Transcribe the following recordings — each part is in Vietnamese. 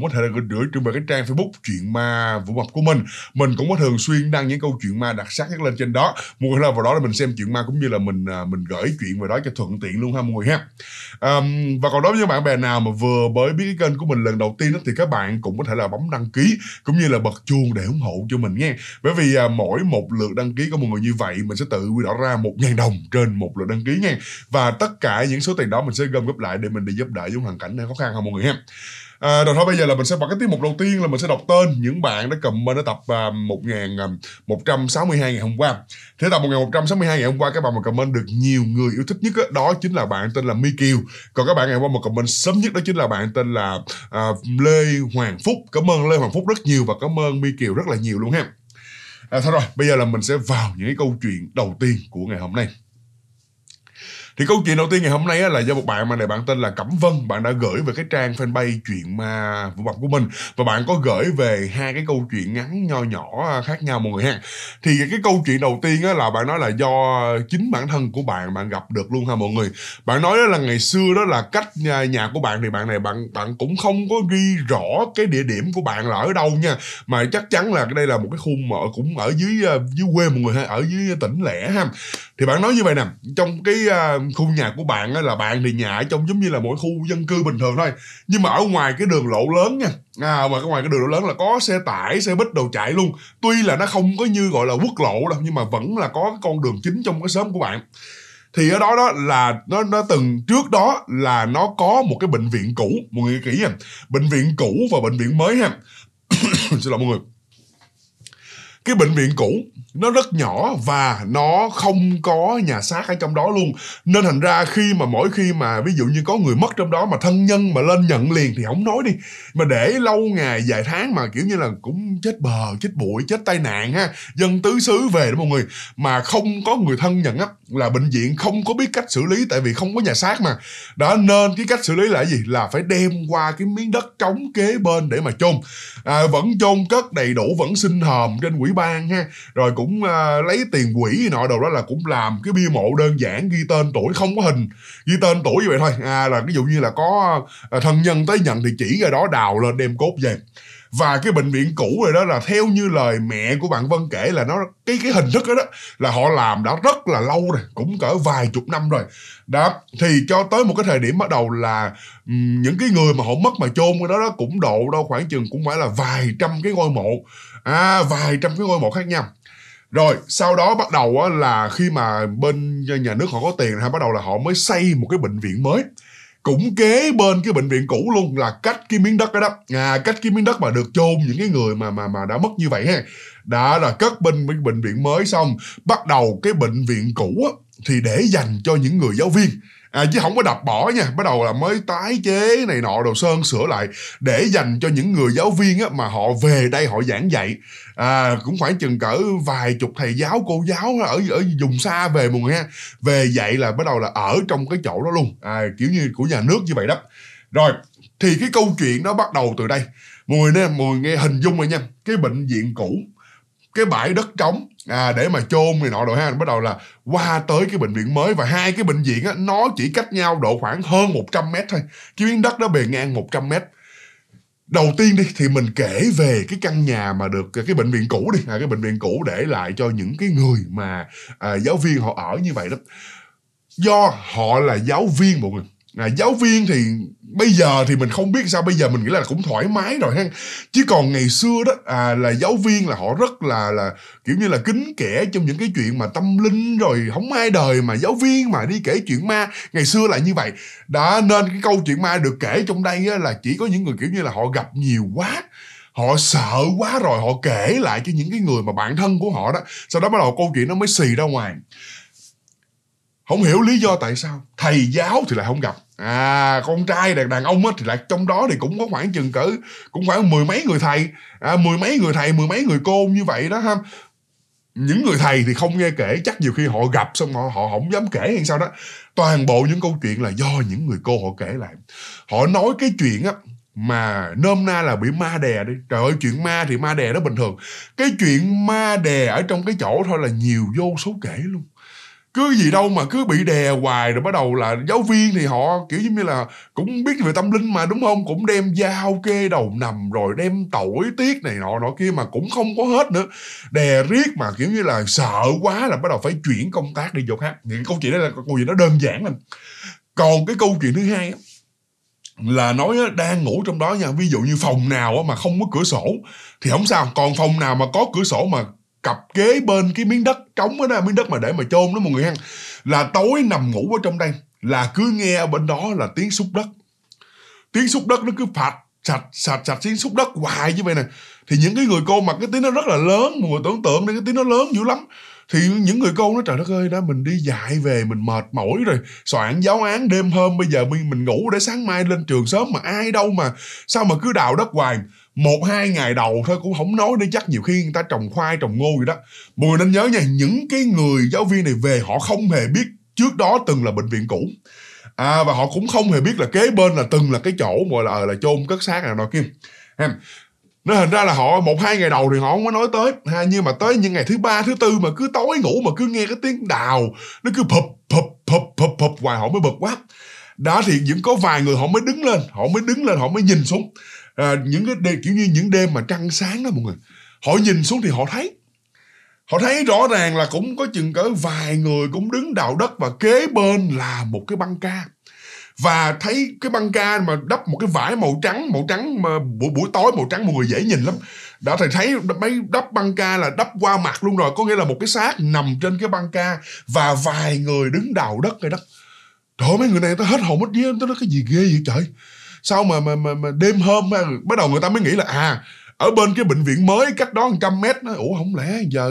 cũng có thể là gửi trên về cái trang Facebook chuyện ma vũ mập của mình mình cũng có thường xuyên đăng những câu chuyện ma đặc sắc nhất lên trên đó một là vào đó là mình xem chuyện ma cũng như là mình à, mình gửi chuyện về đó cho thuận tiện luôn ha mọi người ha um, và còn đối với những bạn bè nào mà vừa mới biết cái kênh của mình lần đầu tiên đó, thì các bạn cũng có thể là bấm đăng ký cũng như là bật chuông để ủng hộ cho mình nha bởi vì à, mỗi một lượt đăng ký của mọi người như vậy mình sẽ tự quy đỏ ra một ngàn đồng trên một lượt đăng ký nha và tất cả những số tiền đó mình sẽ gom góp lại để mình đi giúp đỡ những hoàn cảnh đang khó khăn ha mọi người ha à, rồi thôi bây giờ là mình sẽ vào cái tiết mục đầu tiên là mình sẽ đọc tên những bạn đã comment ở tập à, à, uh, 1162 ngày hôm qua thế tập 1162 ngày hôm qua các bạn mà comment được nhiều người yêu thích nhất đó, đó chính là bạn tên là My Kiều còn các bạn ngày hôm qua mà comment sớm nhất đó chính là bạn tên là uh, Lê Hoàng Phúc cảm ơn Lê Hoàng Phúc rất nhiều và cảm ơn My Kiều rất là nhiều luôn ha à, thôi rồi bây giờ là mình sẽ vào những cái câu chuyện đầu tiên của ngày hôm nay thì câu chuyện đầu tiên ngày hôm nay á, là do một bạn mà này bạn tên là cẩm vân bạn đã gửi về cái trang fanpage chuyện ma vũ bọc của mình và bạn có gửi về hai cái câu chuyện ngắn nho nhỏ à, khác nhau mọi người ha thì cái câu chuyện đầu tiên á, là bạn nói là do chính bản thân của bạn bạn gặp được luôn ha mọi người bạn nói là ngày xưa đó là cách nhà, nhà của bạn thì bạn này bạn bạn cũng không có ghi rõ cái địa điểm của bạn là ở đâu nha mà chắc chắn là đây là một cái khung mà cũng ở dưới à, dưới quê mọi người ha ở dưới tỉnh lẻ ha thì bạn nói như vậy nè trong cái uh, cạnh khu nhà của bạn là bạn thì nhà ở trong giống như là mỗi khu dân cư bình thường thôi nhưng mà ở ngoài cái đường lộ lớn nha à, mà ngoài cái đường lộ lớn là có xe tải xe bít đồ chạy luôn tuy là nó không có như gọi là quốc lộ đâu nhưng mà vẫn là có cái con đường chính trong cái xóm của bạn thì ở đó đó là nó nó từng trước đó là nó có một cái bệnh viện cũ mọi người kỹ nha bệnh viện cũ và bệnh viện mới ha xin lỗi mọi người cái bệnh viện cũ nó rất nhỏ và nó không có nhà xác ở trong đó luôn nên thành ra khi mà mỗi khi mà ví dụ như có người mất trong đó mà thân nhân mà lên nhận liền thì không nói đi mà để lâu ngày vài tháng mà kiểu như là cũng chết bờ chết bụi chết tai nạn ha dân tứ xứ về đó mọi người mà không có người thân nhận á là bệnh viện không có biết cách xử lý tại vì không có nhà xác mà đó nên cái cách xử lý là gì là phải đem qua cái miếng đất trống kế bên để mà chôn à, vẫn chôn cất đầy đủ vẫn sinh hòm trên quỹ ban ha rồi cũng uh, lấy tiền quỹ nọ đồ đó là cũng làm cái bia mộ đơn giản ghi tên tuổi không có hình ghi tên tuổi như vậy thôi à là ví dụ như là có uh, thân nhân tới nhận thì chỉ ra đó đào lên đem cốt về và cái bệnh viện cũ rồi đó là theo như lời mẹ của bạn Vân kể là nó cái cái hình thức đó, đó là họ làm đã rất là lâu rồi cũng cỡ vài chục năm rồi đó thì cho tới một cái thời điểm bắt đầu là những cái người mà họ mất mà chôn cái đó đó cũng độ đâu khoảng chừng cũng phải là vài trăm cái ngôi mộ à vài trăm cái ngôi mộ khác nhau rồi sau đó bắt đầu là khi mà bên nhà nước họ có tiền thì bắt đầu là họ mới xây một cái bệnh viện mới cũng kế bên cái bệnh viện cũ luôn là cách cái miếng đất đó đó à, cách cái miếng đất mà được chôn những cái người mà mà mà đã mất như vậy ha đã là cất bên cái bệnh viện mới xong bắt đầu cái bệnh viện cũ á, thì để dành cho những người giáo viên à, chứ không có đập bỏ nha bắt đầu là mới tái chế này nọ đồ sơn sửa lại để dành cho những người giáo viên á, mà họ về đây họ giảng dạy à, cũng khoảng chừng cỡ vài chục thầy giáo cô giáo ở ở vùng xa về mùa nghe về dạy là bắt đầu là ở trong cái chỗ đó luôn à, kiểu như của nhà nước như vậy đó rồi thì cái câu chuyện nó bắt đầu từ đây mọi người nè mọi người nghe hình dung rồi nha cái bệnh viện cũ cái bãi đất trống à, để mà chôn này nọ rồi ha bắt đầu là qua tới cái bệnh viện mới và hai cái bệnh viện á, nó chỉ cách nhau độ khoảng hơn 100 mét thôi cái miếng đất đó bề ngang 100 mét đầu tiên đi thì mình kể về cái căn nhà mà được cái bệnh viện cũ đi à, cái bệnh viện cũ để lại cho những cái người mà à, giáo viên họ ở như vậy đó do họ là giáo viên một người là giáo viên thì bây giờ thì mình không biết sao bây giờ mình nghĩ là cũng thoải mái rồi ha chứ còn ngày xưa đó à, là giáo viên là họ rất là là kiểu như là kính kẻ trong những cái chuyện mà tâm linh rồi không ai đời mà giáo viên mà đi kể chuyện ma ngày xưa là như vậy đã nên cái câu chuyện ma được kể trong đây á, là chỉ có những người kiểu như là họ gặp nhiều quá họ sợ quá rồi họ kể lại cho những cái người mà bạn thân của họ đó sau đó bắt đầu câu chuyện nó mới xì ra ngoài không hiểu lý do tại sao thầy giáo thì lại không gặp à con trai đàn đàn ông á thì lại trong đó thì cũng có khoảng chừng cỡ cũng khoảng mười mấy người thầy à, mười mấy người thầy mười mấy người cô như vậy đó ha những người thầy thì không nghe kể chắc nhiều khi họ gặp xong họ họ không dám kể hay sao đó toàn bộ những câu chuyện là do những người cô họ kể lại họ nói cái chuyện á mà nôm na là bị ma đè đi trời ơi chuyện ma thì ma đè nó bình thường cái chuyện ma đè ở trong cái chỗ thôi là nhiều vô số kể luôn cứ gì đâu mà cứ bị đè hoài rồi bắt đầu là giáo viên thì họ kiểu như là cũng biết về tâm linh mà đúng không cũng đem dao kê đầu nằm rồi đem tội tiết này nọ nọ kia mà cũng không có hết nữa đè riết mà kiểu như là sợ quá là bắt đầu phải chuyển công tác đi vô khác những câu chuyện đó là câu chuyện đó đơn giản lắm còn cái câu chuyện thứ hai là nói đang ngủ trong đó nha ví dụ như phòng nào mà không có cửa sổ thì không sao còn phòng nào mà có cửa sổ mà cặp kế bên cái miếng đất trống đó miếng đất mà để mà chôn đó mọi người ăn là tối nằm ngủ ở trong đây là cứ nghe ở bên đó là tiếng xúc đất tiếng xúc đất nó cứ phạt sạch sạch sạch tiếng xúc đất hoài như vậy nè thì những cái người cô mặc cái tiếng nó rất là lớn mọi người tưởng tượng đi cái tiếng nó lớn dữ lắm thì những người cô nói trời đất ơi đó mình đi dạy về mình mệt mỏi rồi soạn giáo án đêm hôm bây giờ mình mình ngủ để sáng mai lên trường sớm mà ai đâu mà sao mà cứ đào đất hoài một hai ngày đầu thôi cũng không nói đến chắc nhiều khi người ta trồng khoai trồng ngô gì đó mọi người nên nhớ nha những cái người giáo viên này về họ không hề biết trước đó từng là bệnh viện cũ à, và họ cũng không hề biết là kế bên là từng là cái chỗ gọi là ờ, là chôn cất xác này nọ kia em nó hình ra là họ một hai ngày đầu thì họ không có nói tới ha à, nhưng mà tới những ngày thứ ba thứ tư mà cứ tối ngủ mà cứ nghe cái tiếng đào nó cứ phập phập phập phập phập hoài họ mới bực quá đó thì vẫn có vài người họ mới đứng lên họ mới đứng lên họ mới nhìn xuống à, những cái đêm kiểu như những đêm mà trăng sáng đó mọi người họ nhìn xuống thì họ thấy họ thấy rõ ràng là cũng có chừng cỡ vài người cũng đứng đào đất và kế bên là một cái băng ca và thấy cái băng ca mà đắp một cái vải màu trắng màu trắng mà buổi buổi tối màu trắng mọi người dễ nhìn lắm đã thầy thấy mấy đắp băng ca là đắp qua mặt luôn rồi có nghĩa là một cái xác nằm trên cái băng ca và vài người đứng đào đất ngay đó trời ơi, mấy người này tao hết hồn hết vía tao nói cái gì ghê vậy trời sao mà mà mà, mà đêm hôm bắt đầu người ta mới nghĩ là à ở bên cái bệnh viện mới cách đó 100 mét nó ủa không lẽ giờ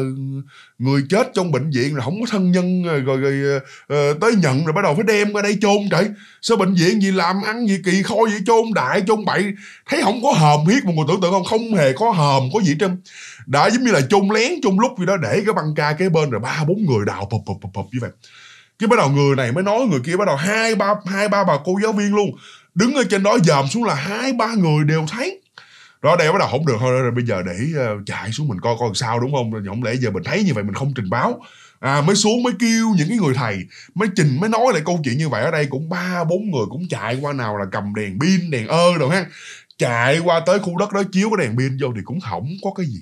người chết trong bệnh viện rồi không có thân nhân à, rồi, rồi, rồi ờ, tới nhận rồi bắt đầu phải đem qua đây chôn trời sao bệnh viện gì làm ăn gì kỳ khôi vậy chôn đại chôn bậy thấy không có hòm huyết mọi người tưởng tượng không không hề có hòm có gì trên đã giống như là chôn lén chôn lúc gì đó để cái băng ca kế bên rồi ba bốn người đào pập pập pập pập như vậy cái bắt đầu người này mới nói người kia bắt đầu hai ba hai ba bà cô giáo viên luôn đứng ở trên đó dòm xuống là hai ba người đều thấy đó đây bắt đầu không được thôi rồi bây giờ để ờ, chạy xuống mình coi coi sao đúng không không lẽ giờ mình thấy như vậy mình không trình báo à, mới xuống mới kêu những cái người thầy mới trình mới nói lại câu chuyện như vậy ở đây cũng ba bốn người cũng chạy qua nào là cầm đèn pin đèn ơ rồi ha chạy qua tới khu đất đó chiếu cái đèn pin vô thì cũng không có cái gì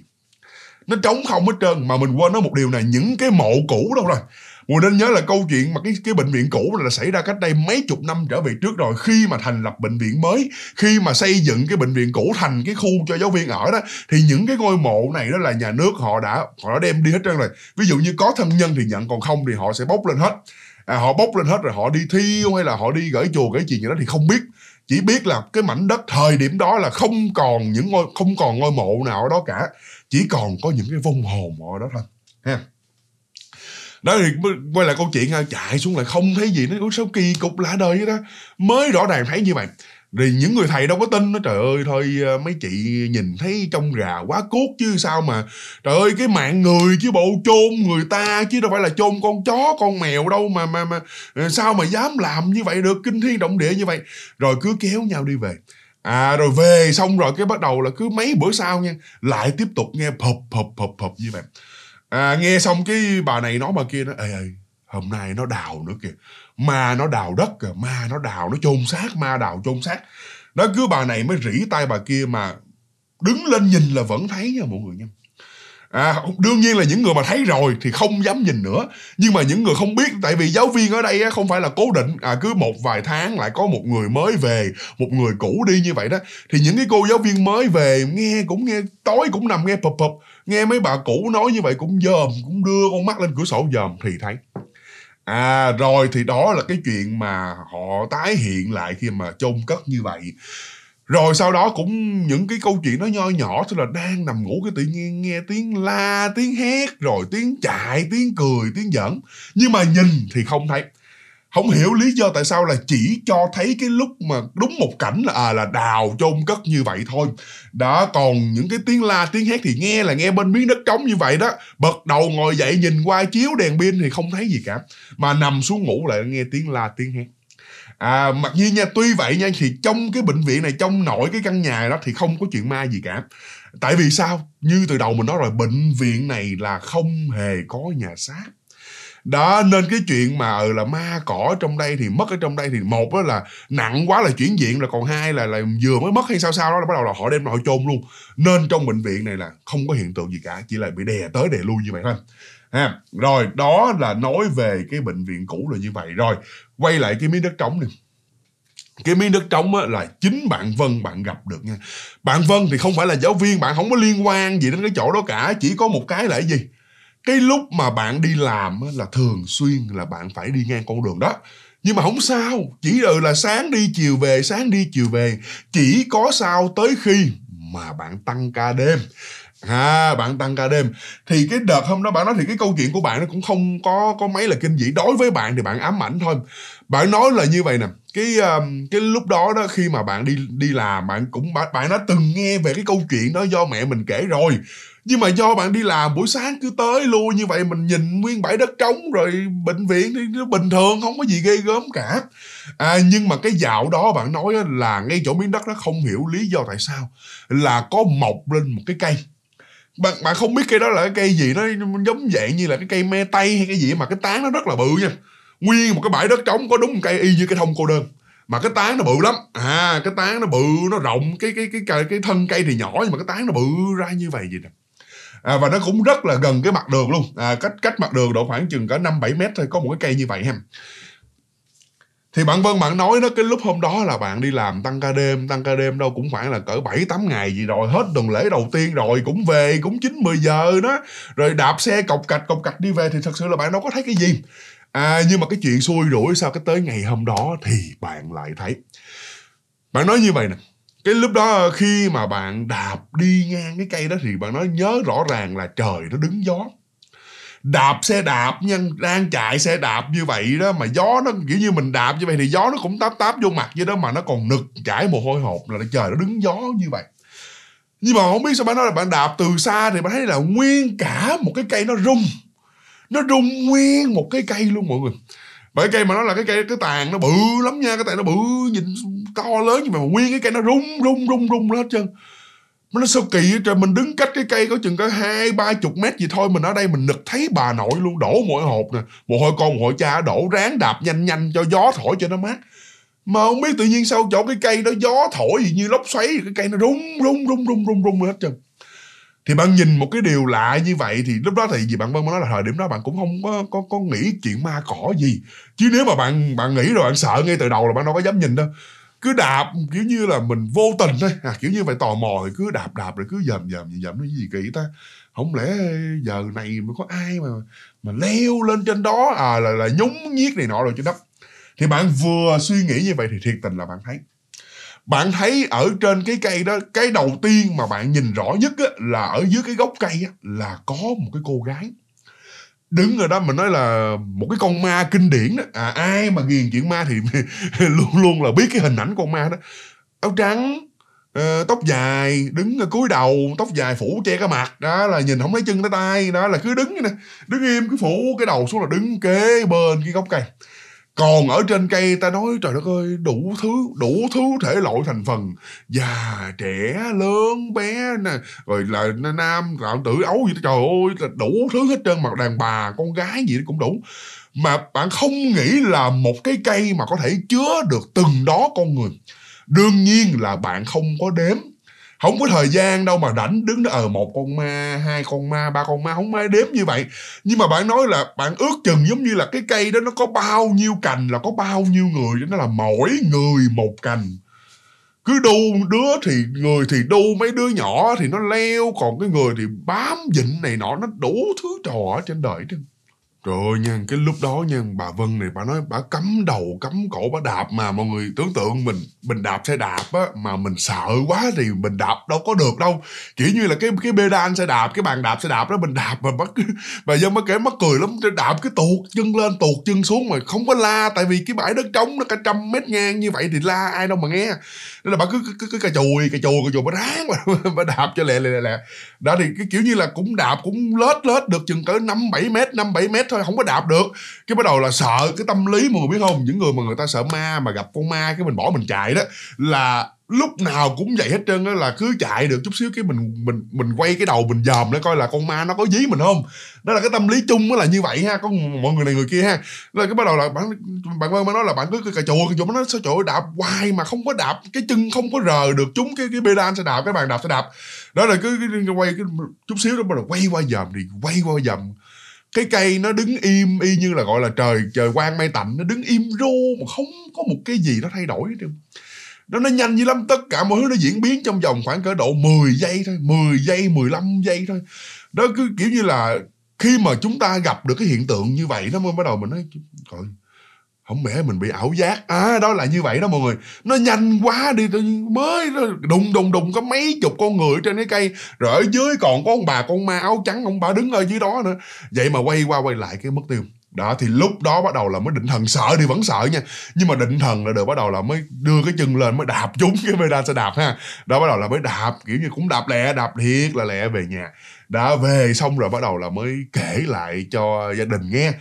nó trống không hết trơn mà mình quên nói một điều này những cái mộ cũ đâu rồi Mùa nên nhớ là câu chuyện mà cái cái bệnh viện cũ là xảy ra cách đây mấy chục năm trở về trước rồi khi mà thành lập bệnh viện mới, khi mà xây dựng cái bệnh viện cũ thành cái khu cho giáo viên ở đó thì những cái ngôi mộ này đó là nhà nước họ đã họ đã đem đi hết trơn rồi. Ví dụ như có thân nhân thì nhận còn không thì họ sẽ bốc lên hết. À, họ bốc lên hết rồi họ đi thiêu hay là họ đi gửi chùa gửi gì gì đó thì không biết chỉ biết là cái mảnh đất thời điểm đó là không còn những ngôi không còn ngôi mộ nào ở đó cả chỉ còn có những cái vong hồn ở đó thôi ha đó thì quay lại câu chuyện à, chạy xuống lại không thấy gì nó sao kỳ cục lạ đời vậy đó mới rõ ràng thấy như vậy thì những người thầy đâu có tin nó trời ơi thôi à, mấy chị nhìn thấy trong gà quá cốt chứ sao mà trời ơi cái mạng người chứ bộ chôn người ta chứ đâu phải là chôn con chó con mèo đâu mà mà mà à, sao mà dám làm như vậy được kinh thiên động địa như vậy rồi cứ kéo nhau đi về à rồi về xong rồi cái bắt đầu là cứ mấy bữa sau nha lại tiếp tục nghe phập phập phập phập như vậy à, nghe xong cái bà này nói bà kia nó ê, ê hôm nay nó đào nữa kìa ma nó đào đất kìa ma nó đào nó chôn xác ma đào chôn xác nó cứ bà này mới rỉ tay bà kia mà đứng lên nhìn là vẫn thấy nha mọi người nha à đương nhiên là những người mà thấy rồi thì không dám nhìn nữa nhưng mà những người không biết tại vì giáo viên ở đây không phải là cố định à cứ một vài tháng lại có một người mới về một người cũ đi như vậy đó thì những cái cô giáo viên mới về nghe cũng nghe tối cũng nằm nghe pập pập nghe mấy bà cũ nói như vậy cũng dòm cũng đưa con mắt lên cửa sổ dòm thì thấy à rồi thì đó là cái chuyện mà họ tái hiện lại khi mà chôn cất như vậy rồi sau đó cũng những cái câu chuyện nó nho nhỏ thôi là đang nằm ngủ cái tự nhiên nghe tiếng la tiếng hét rồi tiếng chạy tiếng cười tiếng giỡn nhưng mà nhìn thì không thấy không hiểu lý do tại sao là chỉ cho thấy cái lúc mà đúng một cảnh là à, là đào chôn cất như vậy thôi đó còn những cái tiếng la tiếng hét thì nghe là nghe bên miếng đất trống như vậy đó bật đầu ngồi dậy nhìn qua chiếu đèn pin thì không thấy gì cả mà nằm xuống ngủ lại nghe tiếng la tiếng hét à, mặc nhiên nha tuy vậy nha thì trong cái bệnh viện này trong nội cái căn nhà đó thì không có chuyện ma gì cả tại vì sao như từ đầu mình nói rồi bệnh viện này là không hề có nhà xác đó nên cái chuyện mà ừ, là ma cỏ trong đây thì mất ở trong đây thì một đó là nặng quá là chuyển viện là còn hai là là vừa mới mất hay sao sao đó là bắt đầu là họ đem họ chôn luôn nên trong bệnh viện này là không có hiện tượng gì cả chỉ là bị đè tới đè lui như vậy thôi ha rồi đó là nói về cái bệnh viện cũ là như vậy rồi quay lại cái miếng đất trống đi, cái miếng đất trống á, là chính bạn Vân bạn gặp được nha bạn Vân thì không phải là giáo viên bạn không có liên quan gì đến cái chỗ đó cả chỉ có một cái là cái gì cái lúc mà bạn đi làm á, là thường xuyên là bạn phải đi ngang con đường đó nhưng mà không sao chỉ ừ là sáng đi chiều về sáng đi chiều về chỉ có sao tới khi mà bạn tăng ca đêm à bạn tăng ca đêm thì cái đợt hôm đó bạn nói thì cái câu chuyện của bạn nó cũng không có có mấy là kinh dị đối với bạn thì bạn ám ảnh thôi bạn nói là như vậy nè cái um, cái lúc đó đó khi mà bạn đi đi làm bạn cũng bạn bạn đã từng nghe về cái câu chuyện đó do mẹ mình kể rồi nhưng mà do bạn đi làm buổi sáng cứ tới lui như vậy mình nhìn nguyên bãi đất trống rồi bệnh viện thì nó bình thường không có gì ghê gớm cả à, nhưng mà cái dạo đó bạn nói là ngay chỗ miếng đất nó không hiểu lý do tại sao là có mọc lên một cái cây bạn bạn không biết cây đó là cái cây gì nó giống dạng như là cái cây me tây hay cái gì mà cái tán nó rất là bự nha nguyên một cái bãi đất trống có đúng một cây y như cái thông cô đơn mà cái tán nó bự lắm à cái tán nó bự nó rộng cái cái cái cái, cái thân cây thì nhỏ nhưng mà cái tán nó bự ra như vậy vậy nè à, và nó cũng rất là gần cái mặt đường luôn à, cách cách mặt đường độ khoảng chừng cả năm bảy mét thôi có một cái cây như vậy ha thì bạn Vân bạn nói đó cái lúc hôm đó là bạn đi làm tăng ca đêm tăng ca đêm đâu cũng khoảng là cỡ 7 8 ngày gì rồi hết tuần lễ đầu tiên rồi cũng về cũng 9 10 giờ đó rồi đạp xe cọc cạch cọc cạch đi về thì thật sự là bạn đâu có thấy cái gì à nhưng mà cái chuyện xui rủi sao cái tới ngày hôm đó thì bạn lại thấy bạn nói như vậy nè cái lúc đó khi mà bạn đạp đi ngang cái cây đó thì bạn nói nhớ rõ ràng là trời nó đứng gió đạp xe đạp nhân đang chạy xe đạp như vậy đó mà gió nó kiểu như mình đạp như vậy thì gió nó cũng táp táp vô mặt như đó mà nó còn nực chảy mồ hôi hột là trời nó đứng gió như vậy nhưng mà không biết sao bạn nói là bạn đạp từ xa thì bạn thấy là nguyên cả một cái cây nó rung nó rung nguyên một cái cây luôn mọi người bởi cây mà nó là cái cây cái tàn nó bự lắm nha cái tàn nó bự nhìn to lớn nhưng mà nguyên cái cây nó rung rung rung rung hết trơn nó sao kỳ vậy trời mình đứng cách cái cây có chừng có hai ba chục mét gì thôi mình ở đây mình nực thấy bà nội luôn đổ mỗi hộp nè một hồi con một hồi cha đổ ráng đạp nhanh nhanh cho gió thổi cho nó mát mà không biết tự nhiên sao chỗ cái cây đó gió thổi gì như lốc xoáy cái cây nó rung rung rung rung rung rung hết trơn thì bạn nhìn một cái điều lạ như vậy thì lúc đó thì vì bạn Vân nói là thời điểm đó bạn cũng không có có, có nghĩ chuyện ma cỏ gì chứ nếu mà bạn bạn nghĩ rồi bạn sợ ngay từ đầu là bạn đâu có dám nhìn đâu cứ đạp kiểu như là mình vô tình thôi à, kiểu như vậy tò mò thì cứ đạp đạp rồi cứ dầm dầm dầm, dầm nó gì kỳ ta không lẽ giờ này mà có ai mà mà leo lên trên đó à là là nhúng nhiếc này nọ rồi trên đất thì bạn vừa suy nghĩ như vậy thì thiệt tình là bạn thấy bạn thấy ở trên cái cây đó cái đầu tiên mà bạn nhìn rõ nhất á, là ở dưới cái gốc cây á, là có một cái cô gái đứng ở đó mình nói là một cái con ma kinh điển đó à, ai mà ghiền chuyện ma thì luôn luôn là biết cái hình ảnh con ma đó áo trắng Uh, tóc dài đứng ở cuối đầu tóc dài phủ che cái mặt đó là nhìn không lấy chân tới tay đó là cứ đứng nè đứng im cứ phủ cái đầu xuống là đứng kế bên cái gốc cây còn ở trên cây ta nói trời đất ơi đủ thứ đủ thứ thể loại thành phần già trẻ lớn bé nè rồi là nam là tử ấu gì đó trời ơi là đủ thứ hết trơn mà đàn bà con gái gì đó cũng đủ mà bạn không nghĩ là một cái cây mà có thể chứa được từng đó con người đương nhiên là bạn không có đếm không có thời gian đâu mà rảnh đứng đó ờ một con ma hai con ma ba con ma không ai đếm như vậy nhưng mà bạn nói là bạn ước chừng giống như là cái cây đó nó có bao nhiêu cành là có bao nhiêu người cho nó là mỗi người một cành cứ đu đứa thì người thì đu mấy đứa nhỏ thì nó leo còn cái người thì bám vịnh này nọ nó đủ thứ trò ở trên đời chứ Trời ơi nha, cái lúc đó nha, bà Vân này bà nói bà cấm đầu, cấm cổ bà đạp mà mọi người tưởng tượng mình mình đạp xe đạp á mà mình sợ quá thì mình đạp đâu có được đâu. Chỉ như là cái cái bê đan xe đạp, cái bàn đạp xe đạp đó mình đạp mà bắt bà Vân mới kể mắc cười lắm, đạp cái tuột chân lên, tuột chân xuống mà không có la tại vì cái bãi đất trống nó cả trăm mét ngang như vậy thì la ai đâu mà nghe nên là bà cứ cứ cứ cà chùi cà chùi cà chùi bà ráng mà bà đạp cho lẹ lẹ lẹ đó thì cái kiểu như là cũng đạp cũng lết lết được chừng cỡ năm bảy mét năm bảy mét thôi không có đạp được cái bắt đầu là sợ cái tâm lý mọi người biết không những người mà người ta sợ ma mà gặp con ma cái mình bỏ mình chạy đó là lúc nào cũng vậy hết trơn á là cứ chạy được chút xíu cái mình mình mình quay cái đầu mình dòm để coi là con ma nó có dí mình không đó là cái tâm lý chung á là như vậy ha có mọi người này người kia ha đó là cái bắt đầu là bạn bạn quang mới nói là bạn cứ cà chùa cà chùa nó sao trời đạp hoài mà không có đạp cái chân không có rờ được chúng cái cái pedal sẽ đạp cái bàn đạp sẽ đạp đó là cứ, cứ quay cái chút xíu đó bắt đầu quay qua dòm thì quay qua dòm cái cây nó đứng im y như là gọi là trời trời quang mây tạnh nó đứng im ru mà không có một cái gì nó thay đổi hết trơn nó nó nhanh như lắm tất cả mọi thứ nó diễn biến trong vòng khoảng cỡ độ 10 giây thôi 10 giây 15 giây thôi đó cứ kiểu như là khi mà chúng ta gặp được cái hiện tượng như vậy nó mới bắt đầu mình nói trời không mẹ mình bị ảo giác à đó là như vậy đó mọi người nó nhanh quá đi mới đùng đùng đùng có mấy chục con người trên cái cây rồi ở dưới còn có ông bà con ma áo trắng ông bà đứng ở dưới đó nữa vậy mà quay qua quay lại cái mất tiêu đó thì lúc đó bắt đầu là mới định thần sợ thì vẫn sợ nha nhưng mà định thần là được bắt đầu là mới đưa cái chân lên mới đạp chúng cái meda xe đạp ha đó bắt đầu là mới đạp kiểu như cũng đạp lẹ đạp thiệt là lẹ về nhà đã về xong rồi bắt đầu là mới kể lại cho gia đình nghe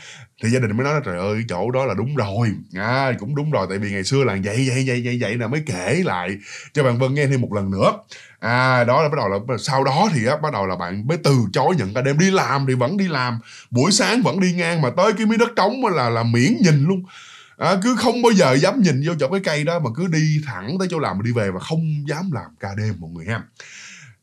thì gia đình mới nói là trời ơi chỗ đó là đúng rồi à, cũng đúng rồi tại vì ngày xưa là vậy vậy vậy vậy vậy là mới kể lại cho bạn vân nghe thêm một lần nữa à đó là bắt đầu là sau đó thì á bắt đầu là bạn mới từ chối nhận ca đêm đi làm thì vẫn đi làm buổi sáng vẫn đi ngang mà tới cái miếng đất trống là là miễn nhìn luôn à, cứ không bao giờ dám nhìn vô chỗ cái cây đó mà cứ đi thẳng tới chỗ làm mà đi về và không dám làm ca đêm mọi người ha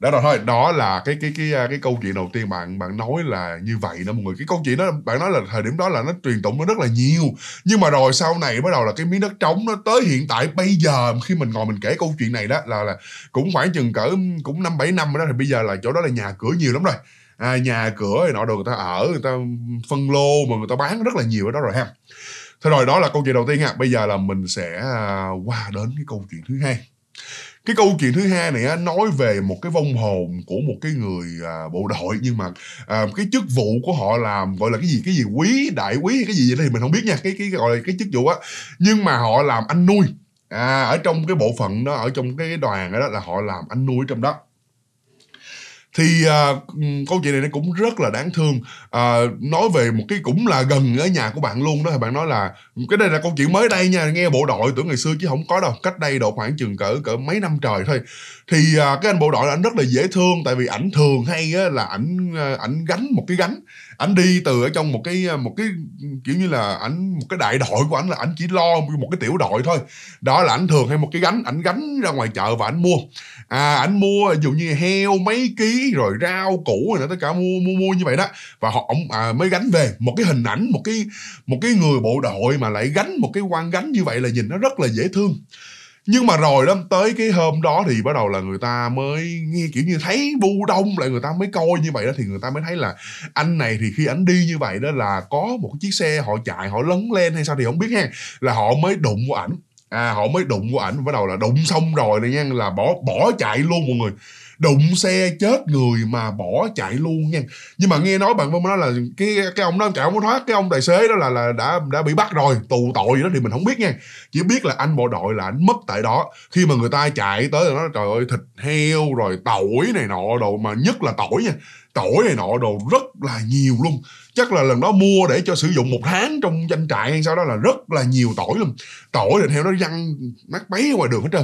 đó rồi thôi đó là cái cái cái cái câu chuyện đầu tiên bạn bạn nói là như vậy đó mọi người cái câu chuyện đó bạn nói là thời điểm đó là nó truyền tụng nó rất là nhiều nhưng mà rồi sau này bắt đầu là cái miếng đất trống nó tới hiện tại bây giờ khi mình ngồi mình kể câu chuyện này đó là là cũng khoảng chừng cỡ cũng năm bảy năm đó thì bây giờ là chỗ đó là nhà cửa nhiều lắm rồi à, nhà cửa thì nọ đồ người ta ở người ta phân lô mà người ta bán rất là nhiều ở đó rồi ha thế rồi đó là câu chuyện đầu tiên ha bây giờ là mình sẽ à, qua đến cái câu chuyện thứ hai cái câu chuyện thứ hai này á, nói về một cái vong hồn của một cái người à, bộ đội nhưng mà à, cái chức vụ của họ làm gọi là cái gì cái gì quý đại quý cái gì vậy thì mình không biết nha cái cái gọi là cái chức vụ á nhưng mà họ làm anh nuôi à, ở trong cái bộ phận đó ở trong cái đoàn đó là họ làm anh nuôi trong đó thì à, ừ, câu chuyện này nó cũng rất là đáng thương à, nói về một cái cũng là gần ở nhà của bạn luôn đó thì bạn nói là cái đây là câu chuyện mới đây nha nghe bộ đội tưởng ngày xưa chứ không có đâu cách đây độ khoảng chừng cỡ cỡ mấy năm trời thôi thì à, cái anh bộ đội là anh rất là dễ thương tại vì ảnh thường hay á, là ảnh à, ảnh gánh một cái gánh ảnh đi từ ở trong một cái à, một cái kiểu như là ảnh một cái đại đội của ảnh là ảnh chỉ lo một cái tiểu đội thôi đó là ảnh thường hay một cái gánh ảnh gánh ra ngoài chợ và ảnh mua à ảnh mua dụ như heo mấy ký rồi rau củ rồi nữa tất cả mua mua mua như vậy đó và họ ông à, mới gánh về một cái hình ảnh một cái một cái người bộ đội mà lại gánh một cái quan gánh như vậy là nhìn nó rất là dễ thương nhưng mà rồi đó tới cái hôm đó thì bắt đầu là người ta mới nghe kiểu như thấy bu đông lại người ta mới coi như vậy đó thì người ta mới thấy là anh này thì khi anh đi như vậy đó là có một chiếc xe họ chạy họ lấn lên hay sao thì không biết ha là họ mới đụng vào ảnh à họ mới đụng của ảnh bắt đầu là đụng xong rồi này nha là bỏ bỏ chạy luôn mọi người đụng xe chết người mà bỏ chạy luôn nha nhưng mà nghe nói bạn Vân nói là cái cái ông đó chạy không có thoát cái ông tài xế đó là là đã đã bị bắt rồi tù tội gì đó thì mình không biết nha chỉ biết là anh bộ đội là anh mất tại đó khi mà người ta chạy tới là nó trời ơi thịt heo rồi tỏi này nọ đồ mà nhất là tỏi nha tỏi này nọ đồ rất là nhiều luôn chắc là lần đó mua để cho sử dụng một tháng trong tranh trại hay sau đó là rất là nhiều tỏi luôn tỏi thì heo nó răng nát bấy ngoài đường hết trơn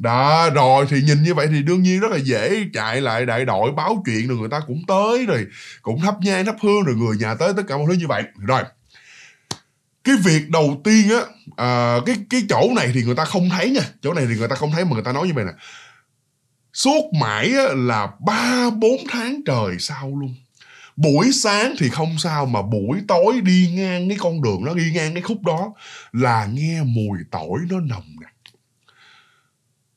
đó rồi thì nhìn như vậy thì đương nhiên rất là dễ chạy lại đại đội báo chuyện rồi người ta cũng tới rồi cũng thắp nhang thắp hương rồi người nhà tới tất cả mọi thứ như vậy rồi cái việc đầu tiên á à, cái cái chỗ này thì người ta không thấy nha chỗ này thì người ta không thấy mà người ta nói như vậy nè suốt mãi á, là ba bốn tháng trời sau luôn buổi sáng thì không sao mà buổi tối đi ngang cái con đường nó đi ngang cái khúc đó là nghe mùi tỏi nó nồng nặc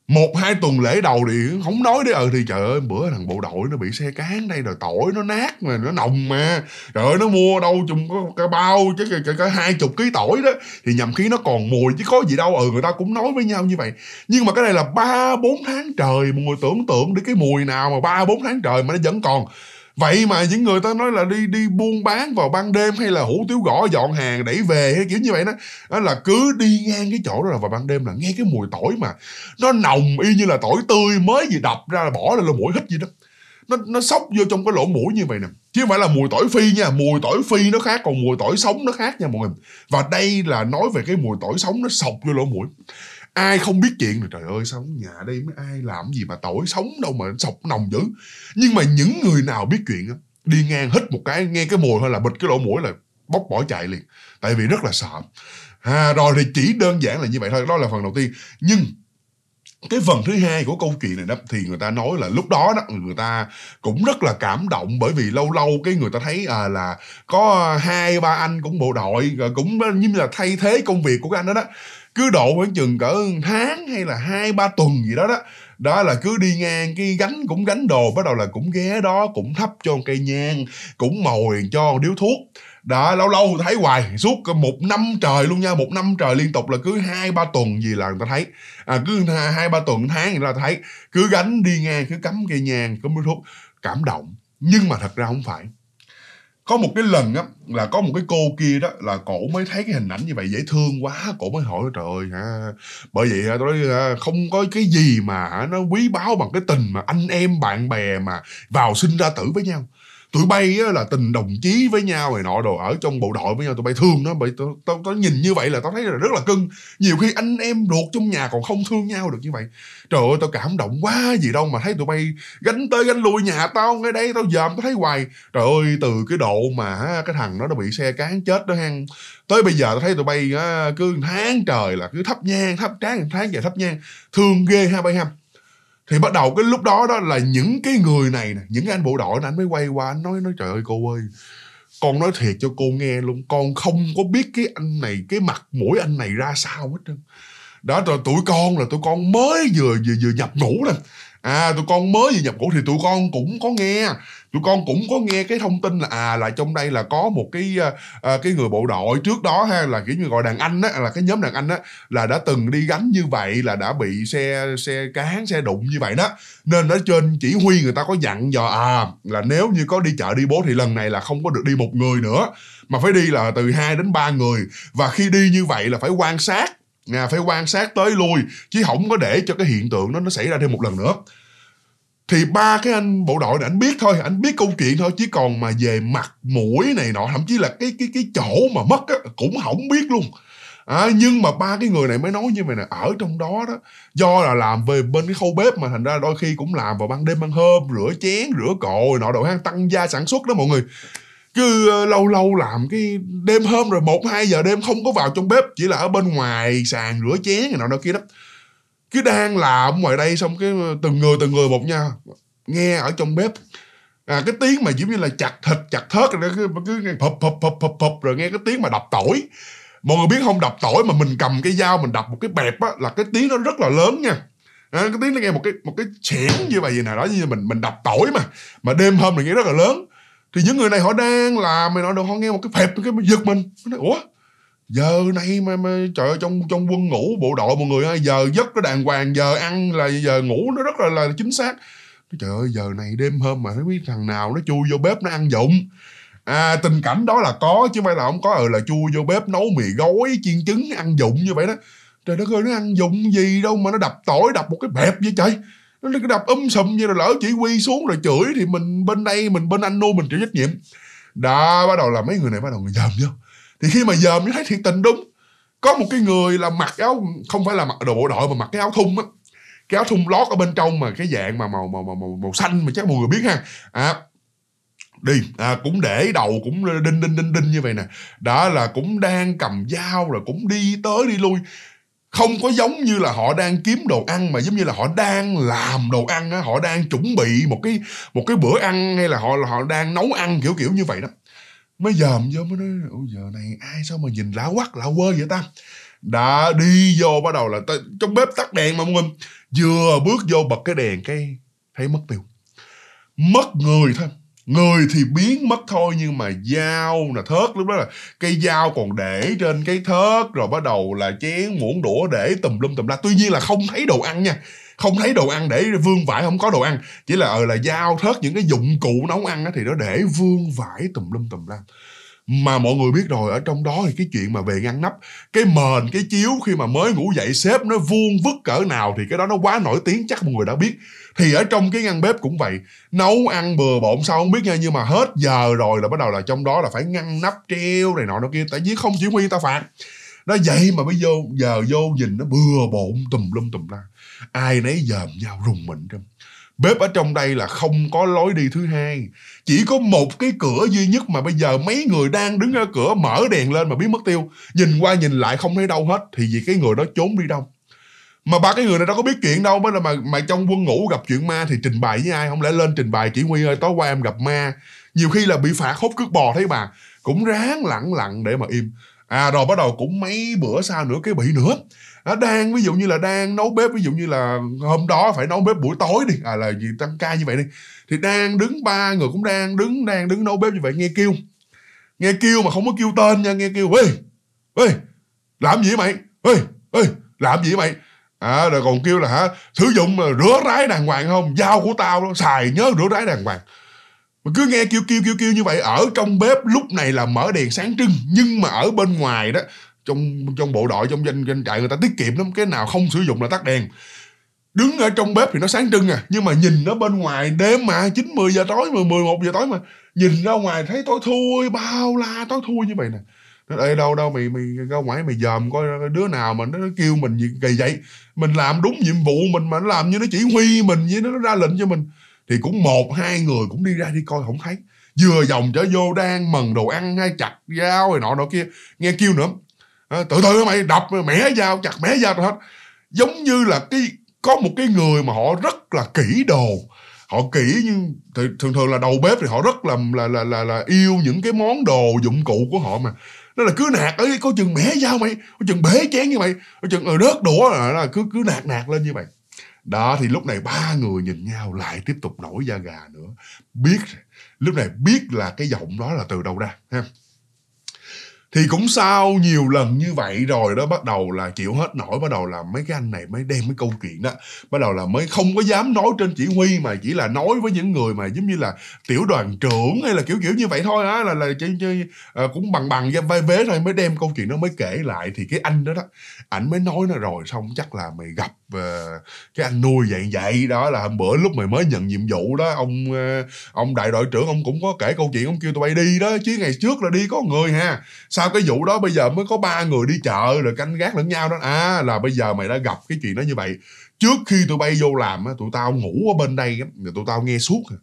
một hai tuần lễ đầu thì không nói đi ờ thì trời ơi bữa thằng bộ đội nó bị xe cán đây rồi tỏi nó nát mà nó nồng mà trời ơi nó mua đâu chung có cả bao chứ cả, cả, hai chục ký tỏi đó thì nhầm khí nó còn mùi chứ có gì đâu ừ người ta cũng nói với nhau như vậy nhưng mà cái này là ba bốn tháng trời mọi người tưởng tượng đi cái mùi nào mà ba bốn tháng trời mà nó vẫn còn vậy mà những người ta nói là đi đi buôn bán vào ban đêm hay là hủ tiếu gõ dọn hàng đẩy về hay kiểu như vậy đó, đó là cứ đi ngang cái chỗ đó là vào ban đêm là nghe cái mùi tỏi mà nó nồng y như là tỏi tươi mới gì đập ra là bỏ lên lỗ mũi hít gì đó nó nó sốc vô trong cái lỗ mũi như vậy nè chứ không phải là mùi tỏi phi nha mùi tỏi phi nó khác còn mùi tỏi sống nó khác nha mọi người và đây là nói về cái mùi tỏi sống nó sọc vô lỗ mũi ai không biết chuyện rồi trời ơi sao nhà đây mới ai làm gì mà tội sống đâu mà sọc nồng dữ nhưng mà những người nào biết chuyện á đi ngang hít một cái nghe cái mùi hay là bịt cái lỗ mũi là bóc bỏ chạy liền tại vì rất là sợ à, rồi thì chỉ đơn giản là như vậy thôi đó là phần đầu tiên nhưng cái phần thứ hai của câu chuyện này đó thì người ta nói là lúc đó đó người ta cũng rất là cảm động bởi vì lâu lâu cái người ta thấy à, là có hai ba anh cũng bộ đội cũng như là thay thế công việc của cái anh đó đó cứ độ khoảng chừng cỡ tháng hay là hai ba tuần gì đó đó đó là cứ đi ngang cái gánh cũng gánh đồ bắt đầu là cũng ghé đó cũng thắp cho cây nhang cũng mồi cho điếu thuốc đó lâu lâu thấy hoài suốt một năm trời luôn nha một năm trời liên tục là cứ hai ba tuần gì là người ta thấy à, cứ hai ba tuần tháng gì là thấy cứ gánh đi ngang cứ cắm cây nhang cắm điếu thuốc cảm động nhưng mà thật ra không phải có một cái lần á là có một cái cô kia đó là cổ mới thấy cái hình ảnh như vậy dễ thương quá cổ mới hỏi trời ơi hả bởi vậy à, tôi nói à, không có cái gì mà nó quý báu bằng cái tình mà anh em bạn bè mà vào sinh ra tử với nhau tụi bay á, là tình đồng chí với nhau này nọ đồ ở trong bộ đội với nhau tụi bay thương nó bởi tao, tao, tao nhìn như vậy là tao thấy là rất là cưng nhiều khi anh em ruột trong nhà còn không thương nhau được như vậy trời ơi tao cảm động quá gì đâu mà thấy tụi bay gánh tới gánh lui nhà tao ngay đây tao dòm tao thấy hoài trời ơi từ cái độ mà cái thằng đó nó bị xe cán chết đó hang tới bây giờ tao thấy tụi bay cứ tháng trời là cứ thấp nhang thấp tráng tháng tráng thấp thắp nhang thương ghê ha bay ha thì bắt đầu cái lúc đó đó là những cái người này nè những anh bộ đội này anh mới quay qua nói nói trời ơi cô ơi con nói thiệt cho cô nghe luôn con không có biết cái anh này cái mặt mũi anh này ra sao hết trơn đó rồi tụi con là tụi con mới vừa vừa, vừa nhập ngũ nè à tụi con mới vừa nhập ngũ thì tụi con cũng có nghe tụi con cũng có nghe cái thông tin là à là trong đây là có một cái à, cái người bộ đội trước đó ha là kiểu như gọi đàn anh á là cái nhóm đàn anh á là đã từng đi gánh như vậy là đã bị xe xe cán xe đụng như vậy đó nên ở trên chỉ huy người ta có dặn dò à là nếu như có đi chợ đi bố thì lần này là không có được đi một người nữa mà phải đi là từ 2 đến 3 người và khi đi như vậy là phải quan sát nha à, phải quan sát tới lui chứ không có để cho cái hiện tượng nó nó xảy ra thêm một lần nữa thì ba cái anh bộ đội này anh biết thôi anh biết câu chuyện thôi chứ còn mà về mặt mũi này nọ thậm chí là cái cái cái chỗ mà mất á, cũng không biết luôn à, nhưng mà ba cái người này mới nói như vậy nè ở trong đó đó do là làm về bên cái khâu bếp mà thành ra đôi khi cũng làm vào ban đêm ban hôm rửa chén rửa cội nọ đồ ăn tăng gia sản xuất đó mọi người cứ ờ, lâu lâu làm cái đêm hôm rồi một hai giờ đêm không có vào trong bếp chỉ là ở bên ngoài sàn rửa chén này nọ đó kia đó cứ đang làm ngoài đây xong cái từng người từng người một nha nghe ở trong bếp à, cái tiếng mà giống như là chặt thịt chặt thớt rồi cứ, cứ nghe phập phập phập phập rồi nghe cái tiếng mà đập tỏi mọi người biết không đập tỏi mà mình cầm cái dao mình đập một cái bẹp á là cái tiếng nó rất là lớn nha à, cái tiếng nó nghe một cái một cái chẽn như vậy gì nào đó như mình mình đập tỏi mà mà đêm hôm thì nghe rất là lớn thì những người này họ đang làm mày nói được họ nghe một cái phẹp cái giật mình nói, ủa giờ nay mà, mà trời ơi, trong trong quân ngủ bộ đội mọi người ơi giờ giấc nó đàng hoàng giờ ăn là giờ ngủ nó rất là là chính xác trời ơi giờ này đêm hôm mà nó biết thằng nào nó chui vô bếp nó ăn dụng à, tình cảnh đó là có chứ may là không có ờ là chui vô bếp nấu mì gói chiên trứng ăn dụng như vậy đó trời đất ơi nó ăn dụng gì đâu mà nó đập tỏi đập một cái bẹp vậy trời nó đập um sùm như là lỡ chỉ huy xuống rồi chửi thì mình bên đây mình bên anh nuôi mình chịu trách nhiệm đó bắt đầu là mấy người này bắt đầu người dòm vô thì khi mà giờ mới thấy thiệt tình đúng có một cái người là mặc áo không phải là mặc đồ bộ đội mà mặc cái áo thun á cái áo thun lót ở bên trong mà cái dạng mà màu màu màu màu, màu xanh mà chắc mọi người biết ha à, đi à, cũng để đầu cũng đinh đinh đinh đinh như vậy nè đó là cũng đang cầm dao rồi cũng đi tới đi lui không có giống như là họ đang kiếm đồ ăn mà giống như là họ đang làm đồ ăn á họ đang chuẩn bị một cái một cái bữa ăn hay là họ họ đang nấu ăn kiểu kiểu như vậy đó mới dòm vô mới nói ôi giờ này ai sao mà nhìn lạ quắc lạ quơ vậy ta đã đi vô bắt đầu là ta, trong bếp tắt đèn mà mọi người vừa bước vô bật cái đèn cái thấy mất tiêu mất người thôi người thì biến mất thôi nhưng mà dao là thớt lúc đó là cây dao còn để trên cái thớt rồi bắt đầu là chén muỗng đũa để tùm lum tùm la tuy nhiên là không thấy đồ ăn nha không thấy đồ ăn để vương vãi không có đồ ăn chỉ là ờ là dao thớt những cái dụng cụ nấu ăn á thì nó để vương vãi tùm lum tùm lam mà mọi người biết rồi ở trong đó thì cái chuyện mà về ngăn nắp cái mền cái chiếu khi mà mới ngủ dậy xếp nó vuông vứt cỡ nào thì cái đó nó quá nổi tiếng chắc mọi người đã biết thì ở trong cái ngăn bếp cũng vậy nấu ăn bừa bộn sao không biết nha nhưng mà hết giờ rồi là bắt đầu là trong đó là phải ngăn nắp treo này nọ nó kia tại vì không chỉ huy ta phạt nó vậy mà bây vô giờ vô nhìn nó bừa bộn tùm lum tùm la ai nấy dòm nhau rùng mình trong bếp ở trong đây là không có lối đi thứ hai chỉ có một cái cửa duy nhất mà bây giờ mấy người đang đứng ở cửa mở đèn lên mà biết mất tiêu nhìn qua nhìn lại không thấy đâu hết thì vì cái người đó trốn đi đâu mà ba cái người này đâu có biết chuyện đâu mới là mà mà trong quân ngủ gặp chuyện ma thì trình bày với ai không lẽ lên trình bày chỉ huy ơi tối qua em gặp ma nhiều khi là bị phạt hốt cước bò thấy bà cũng ráng lặng lặng để mà im à rồi bắt đầu cũng mấy bữa sau nữa cái bị nữa nó đang ví dụ như là đang nấu bếp ví dụ như là hôm đó phải nấu bếp buổi tối đi à là gì tăng ca như vậy đi thì đang đứng ba người cũng đang đứng đang đứng nấu bếp như vậy nghe kêu nghe kêu mà không có kêu tên nha nghe kêu ê ê làm gì vậy mày ê ê làm gì vậy mày à, rồi còn kêu là hả sử dụng mà rửa rái đàng hoàng không dao của tao đó, xài nhớ rửa rái đàng hoàng mà cứ nghe kêu kêu kêu kêu như vậy ở trong bếp lúc này là mở đèn sáng trưng nhưng mà ở bên ngoài đó trong trong bộ đội trong doanh doanh trại người ta tiết kiệm lắm cái nào không sử dụng là tắt đèn đứng ở trong bếp thì nó sáng trưng à nhưng mà nhìn nó bên ngoài đêm mà 9 10 giờ tối 10 11 giờ tối mà nhìn ra ngoài thấy tối thui bao la tối thui như vậy nè nó ê đâu đâu mày mày ra ngoài mày dòm coi đứa nào mà nó, kêu mình gì kỳ vậy mình làm đúng nhiệm vụ mình mà nó làm như nó chỉ huy mình với nó, nó ra lệnh cho mình thì cũng một hai người cũng đi ra đi coi không thấy vừa dòng trở vô đang mần đồ ăn hay chặt dao rồi nọ nọ kia nghe kêu nữa tự ờ, tự mày đập mẻ dao chặt mẻ dao rồi hết giống như là cái có một cái người mà họ rất là kỹ đồ họ kỹ nhưng thường thường là đầu bếp thì họ rất là là là là, là yêu những cái món đồ dụng cụ của họ mà nó là cứ nạt ấy có chừng mẻ dao mày có chừng bể chén như mày có chừng ờ rớt đũa ờ, là cứ cứ nạt nạt lên như vậy đó thì lúc này ba người nhìn nhau lại tiếp tục nổi da gà nữa biết lúc này biết là cái giọng đó là từ đâu ra ha thì cũng sau nhiều lần như vậy rồi đó bắt đầu là chịu hết nổi bắt đầu là mấy cái anh này mới đem cái câu chuyện đó bắt đầu là mới không có dám nói trên chỉ huy mà chỉ là nói với những người mà giống như là tiểu đoàn trưởng hay là kiểu kiểu như vậy thôi á là là chơi chơi à, cũng bằng bằng ra vai vế thôi mới đem câu chuyện đó mới kể lại thì cái anh đó đó ảnh mới nói nó rồi xong chắc là mày gặp ờ, cái anh nuôi vậy vậy đó là hôm bữa lúc mày mới nhận nhiệm vụ đó ông ờ, ông đại đội trưởng ông cũng có kể câu chuyện ông kêu tụi bay đi đó chứ ngày trước là đi có người ha sao sau cái vụ đó bây giờ mới có ba người đi chợ rồi canh gác lẫn nhau đó à là bây giờ mày đã gặp cái chuyện đó như vậy trước khi tụi bay vô làm tụi tao ngủ ở bên đây á tụi tao nghe suốt à.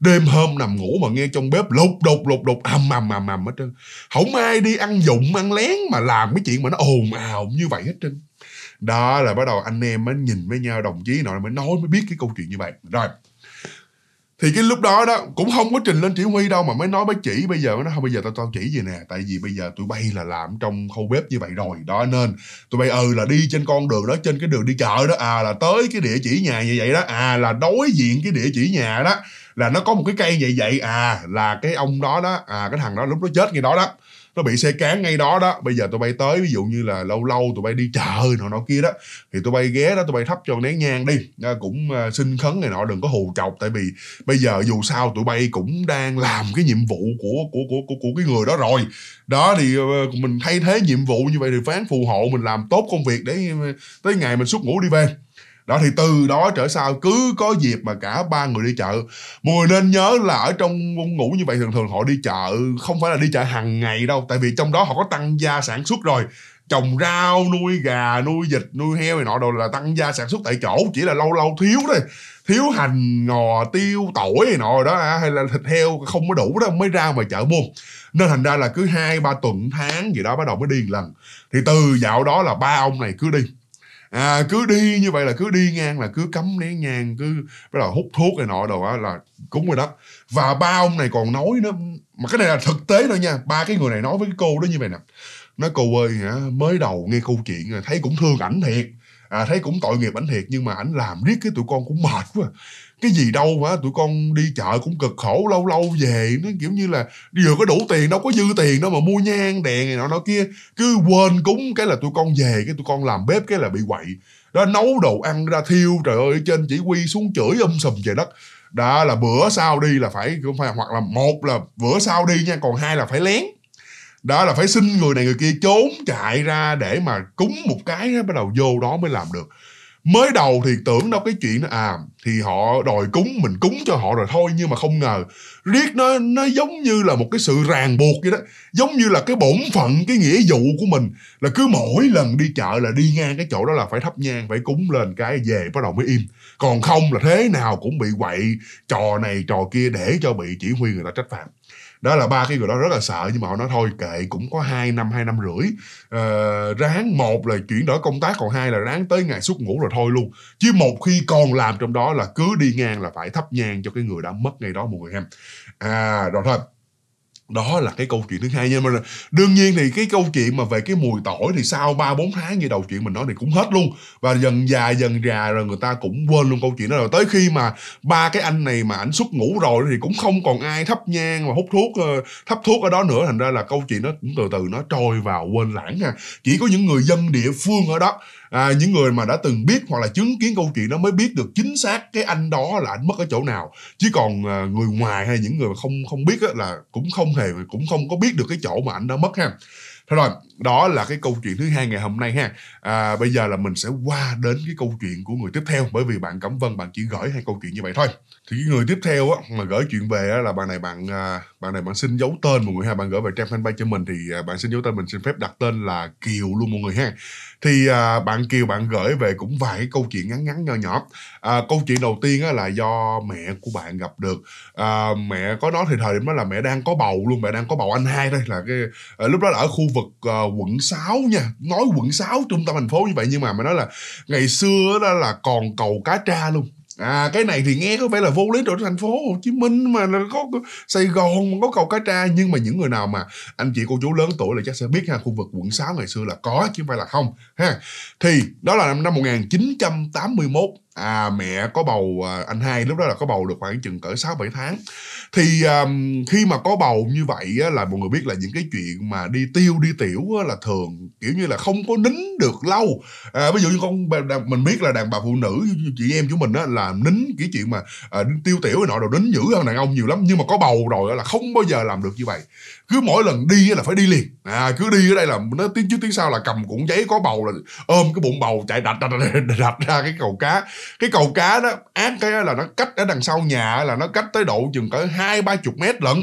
đêm hôm nằm ngủ mà nghe trong bếp lục đục lục đục ầm ầm ầm ầm hết trơn không ai đi ăn dụng ăn lén mà làm cái chuyện mà nó ồn ào như vậy hết trơn đó là bắt đầu anh em mới nhìn với nhau đồng chí nào mới nói mới biết cái câu chuyện như vậy rồi thì cái lúc đó đó cũng không có trình lên chỉ huy đâu mà mới nói mới chỉ bây giờ nó không bây giờ tao tao chỉ gì nè tại vì bây giờ tụi bay là làm trong khâu bếp như vậy rồi đó nên tụi bay ừ là đi trên con đường đó trên cái đường đi chợ đó à là tới cái địa chỉ nhà như vậy đó à là đối diện cái địa chỉ nhà đó là nó có một cái cây vậy vậy à là cái ông đó đó à cái thằng đó lúc đó chết ngay đó đó nó bị xe cán ngay đó đó bây giờ tụi bay tới ví dụ như là lâu lâu tụi bay đi chợ nọ nọ kia đó thì tụi bay ghé đó tụi bay thắp cho nén nhang đi à, cũng à, xin khấn này nọ đừng có hù chọc tại vì bây giờ dù sao tụi bay cũng đang làm cái nhiệm vụ của của của của, của cái người đó rồi đó thì ờ, mình thay thế nhiệm vụ như vậy thì phán phù hộ mình làm tốt công việc để ờ, tới ngày mình xuất ngủ đi về đó thì từ đó trở sau cứ có dịp mà cả ba người đi chợ mùi nên nhớ là ở trong vùng ngủ như vậy thường thường họ đi chợ không phải là đi chợ hàng ngày đâu tại vì trong đó họ có tăng gia sản xuất rồi trồng rau nuôi gà nuôi vịt nuôi heo này nọ đồ là tăng gia sản xuất tại chỗ chỉ là lâu lâu thiếu thôi thiếu hành ngò tiêu tỏi này nọ đó à, hay là thịt heo không có đủ đó mới ra mà chợ mua nên thành ra là cứ hai ba tuần tháng gì đó bắt đầu mới đi một lần thì từ dạo đó là ba ông này cứ đi à, cứ đi như vậy là cứ đi ngang là cứ cắm nén nhang cứ bắt đầu hút thuốc này nọ đồ á là cúng rồi đó và ba ông này còn nói nữa mà cái này là thực tế thôi nha ba cái người này nói với cô đó như vậy nè nói cô ơi hả mới đầu nghe câu chuyện à, thấy cũng thương ảnh thiệt à, thấy cũng tội nghiệp ảnh thiệt nhưng mà ảnh làm riết cái tụi con cũng mệt quá cái gì đâu mà tụi con đi chợ cũng cực khổ lâu lâu về nó kiểu như là vừa có đủ tiền đâu có dư tiền đâu mà mua nhang đèn này nọ nọ kia cứ quên cúng cái là tụi con về cái tụi con làm bếp cái là bị quậy đó nấu đồ ăn ra thiêu trời ơi trên chỉ huy xuống chửi âm um sùm trời đất đã là bữa sau đi là phải cũng phải hoặc là một là bữa sau đi nha còn hai là phải lén đó là phải xin người này người kia trốn chạy ra để mà cúng một cái bắt đầu vô đó mới làm được mới đầu thì tưởng đâu cái chuyện đó à thì họ đòi cúng mình cúng cho họ rồi thôi nhưng mà không ngờ riết nó nó giống như là một cái sự ràng buộc vậy đó giống như là cái bổn phận cái nghĩa vụ của mình là cứ mỗi lần đi chợ là đi ngang cái chỗ đó là phải thắp nhang phải cúng lên cái về bắt đầu mới im còn không là thế nào cũng bị quậy trò này trò kia để cho bị chỉ huy người ta trách phạt đó là ba cái người đó rất là sợ nhưng mà họ nói thôi kệ cũng có hai năm hai năm rưỡi uh, ráng một là chuyển đổi công tác còn hai là ráng tới ngày xuất ngũ rồi thôi luôn chứ một khi còn làm trong đó là cứ đi ngang là phải thắp nhang cho cái người đã mất ngay đó mọi người em à rồi thôi đó là cái câu chuyện thứ hai nhưng mà đương nhiên thì cái câu chuyện mà về cái mùi tỏi thì sau ba bốn tháng như đầu chuyện mình nói thì cũng hết luôn và dần già dần già rồi người ta cũng quên luôn câu chuyện đó rồi tới khi mà ba cái anh này mà ảnh xuất ngủ rồi thì cũng không còn ai thắp nhang mà hút thuốc ờ, thắp thuốc ở đó nữa thành ra là câu chuyện nó cũng từ từ nó trôi vào quên lãng ha chỉ có những người dân địa phương ở đó à, những người mà đã từng biết hoặc là chứng kiến câu chuyện đó mới biết được chính xác cái anh đó là anh mất ở chỗ nào chứ còn à, người ngoài hay những người mà không không biết là cũng không hề cũng không có biết được cái chỗ mà anh đã mất ha Thế rồi, đó là cái câu chuyện thứ hai ngày hôm nay ha. À, bây giờ là mình sẽ qua đến cái câu chuyện của người tiếp theo bởi vì bạn Cẩm Vân bạn chỉ gửi hai câu chuyện như vậy thôi thì cái người tiếp theo á, mà gửi chuyện về á, là bạn này bạn à, bạn này bạn xin giấu tên mọi người ha bạn gửi về trang fanpage cho mình thì à, bạn xin giấu tên mình xin phép đặt tên là kiều luôn mọi người ha thì à, bạn kiều bạn gửi về cũng vài cái câu chuyện ngắn ngắn nhỏ nhỏ à, câu chuyện đầu tiên á, là do mẹ của bạn gặp được à, mẹ có nói thì thời điểm đó là mẹ đang có bầu luôn mẹ đang có bầu anh hai đây là cái à, lúc đó là ở khu vực à, quận 6 nha nói quận 6 trung tâm thành phố như vậy nhưng mà mẹ nói là ngày xưa đó là còn cầu cá tra luôn à cái này thì nghe có vẻ là vô lý rồi thành phố Hồ Chí Minh mà có, có Sài Gòn có cầu cá Tra nhưng mà những người nào mà anh chị cô chú lớn tuổi là chắc sẽ biết ha khu vực quận 6 ngày xưa là có chứ không phải là không ha thì đó là năm năm một à mẹ có bầu à, anh hai lúc đó là có bầu được khoảng chừng cỡ sáu bảy tháng thì um, khi mà có bầu như vậy á, là mọi người biết là những cái chuyện mà đi tiêu đi tiểu á, là thường kiểu như là không có nín được lâu à, ví dụ như con mình biết là đàn bà phụ nữ chị em của mình á, là nín cái chuyện mà à, tiêu tiểu nọ đồ nín dữ hơn đàn ông nhiều lắm nhưng mà có bầu rồi á, là không bao giờ làm được như vậy cứ mỗi lần đi á, là phải đi liền à cứ đi ở đây là nó tiếng trước tiếng sau là cầm cuộn giấy có bầu là ôm cái bụng bầu chạy đạch đạch, đạch, đạch ra cái cầu cá cái cầu cá đó ác cái là nó cách ở đằng sau nhà là nó cách tới độ chừng cỡ hai ba chục mét lận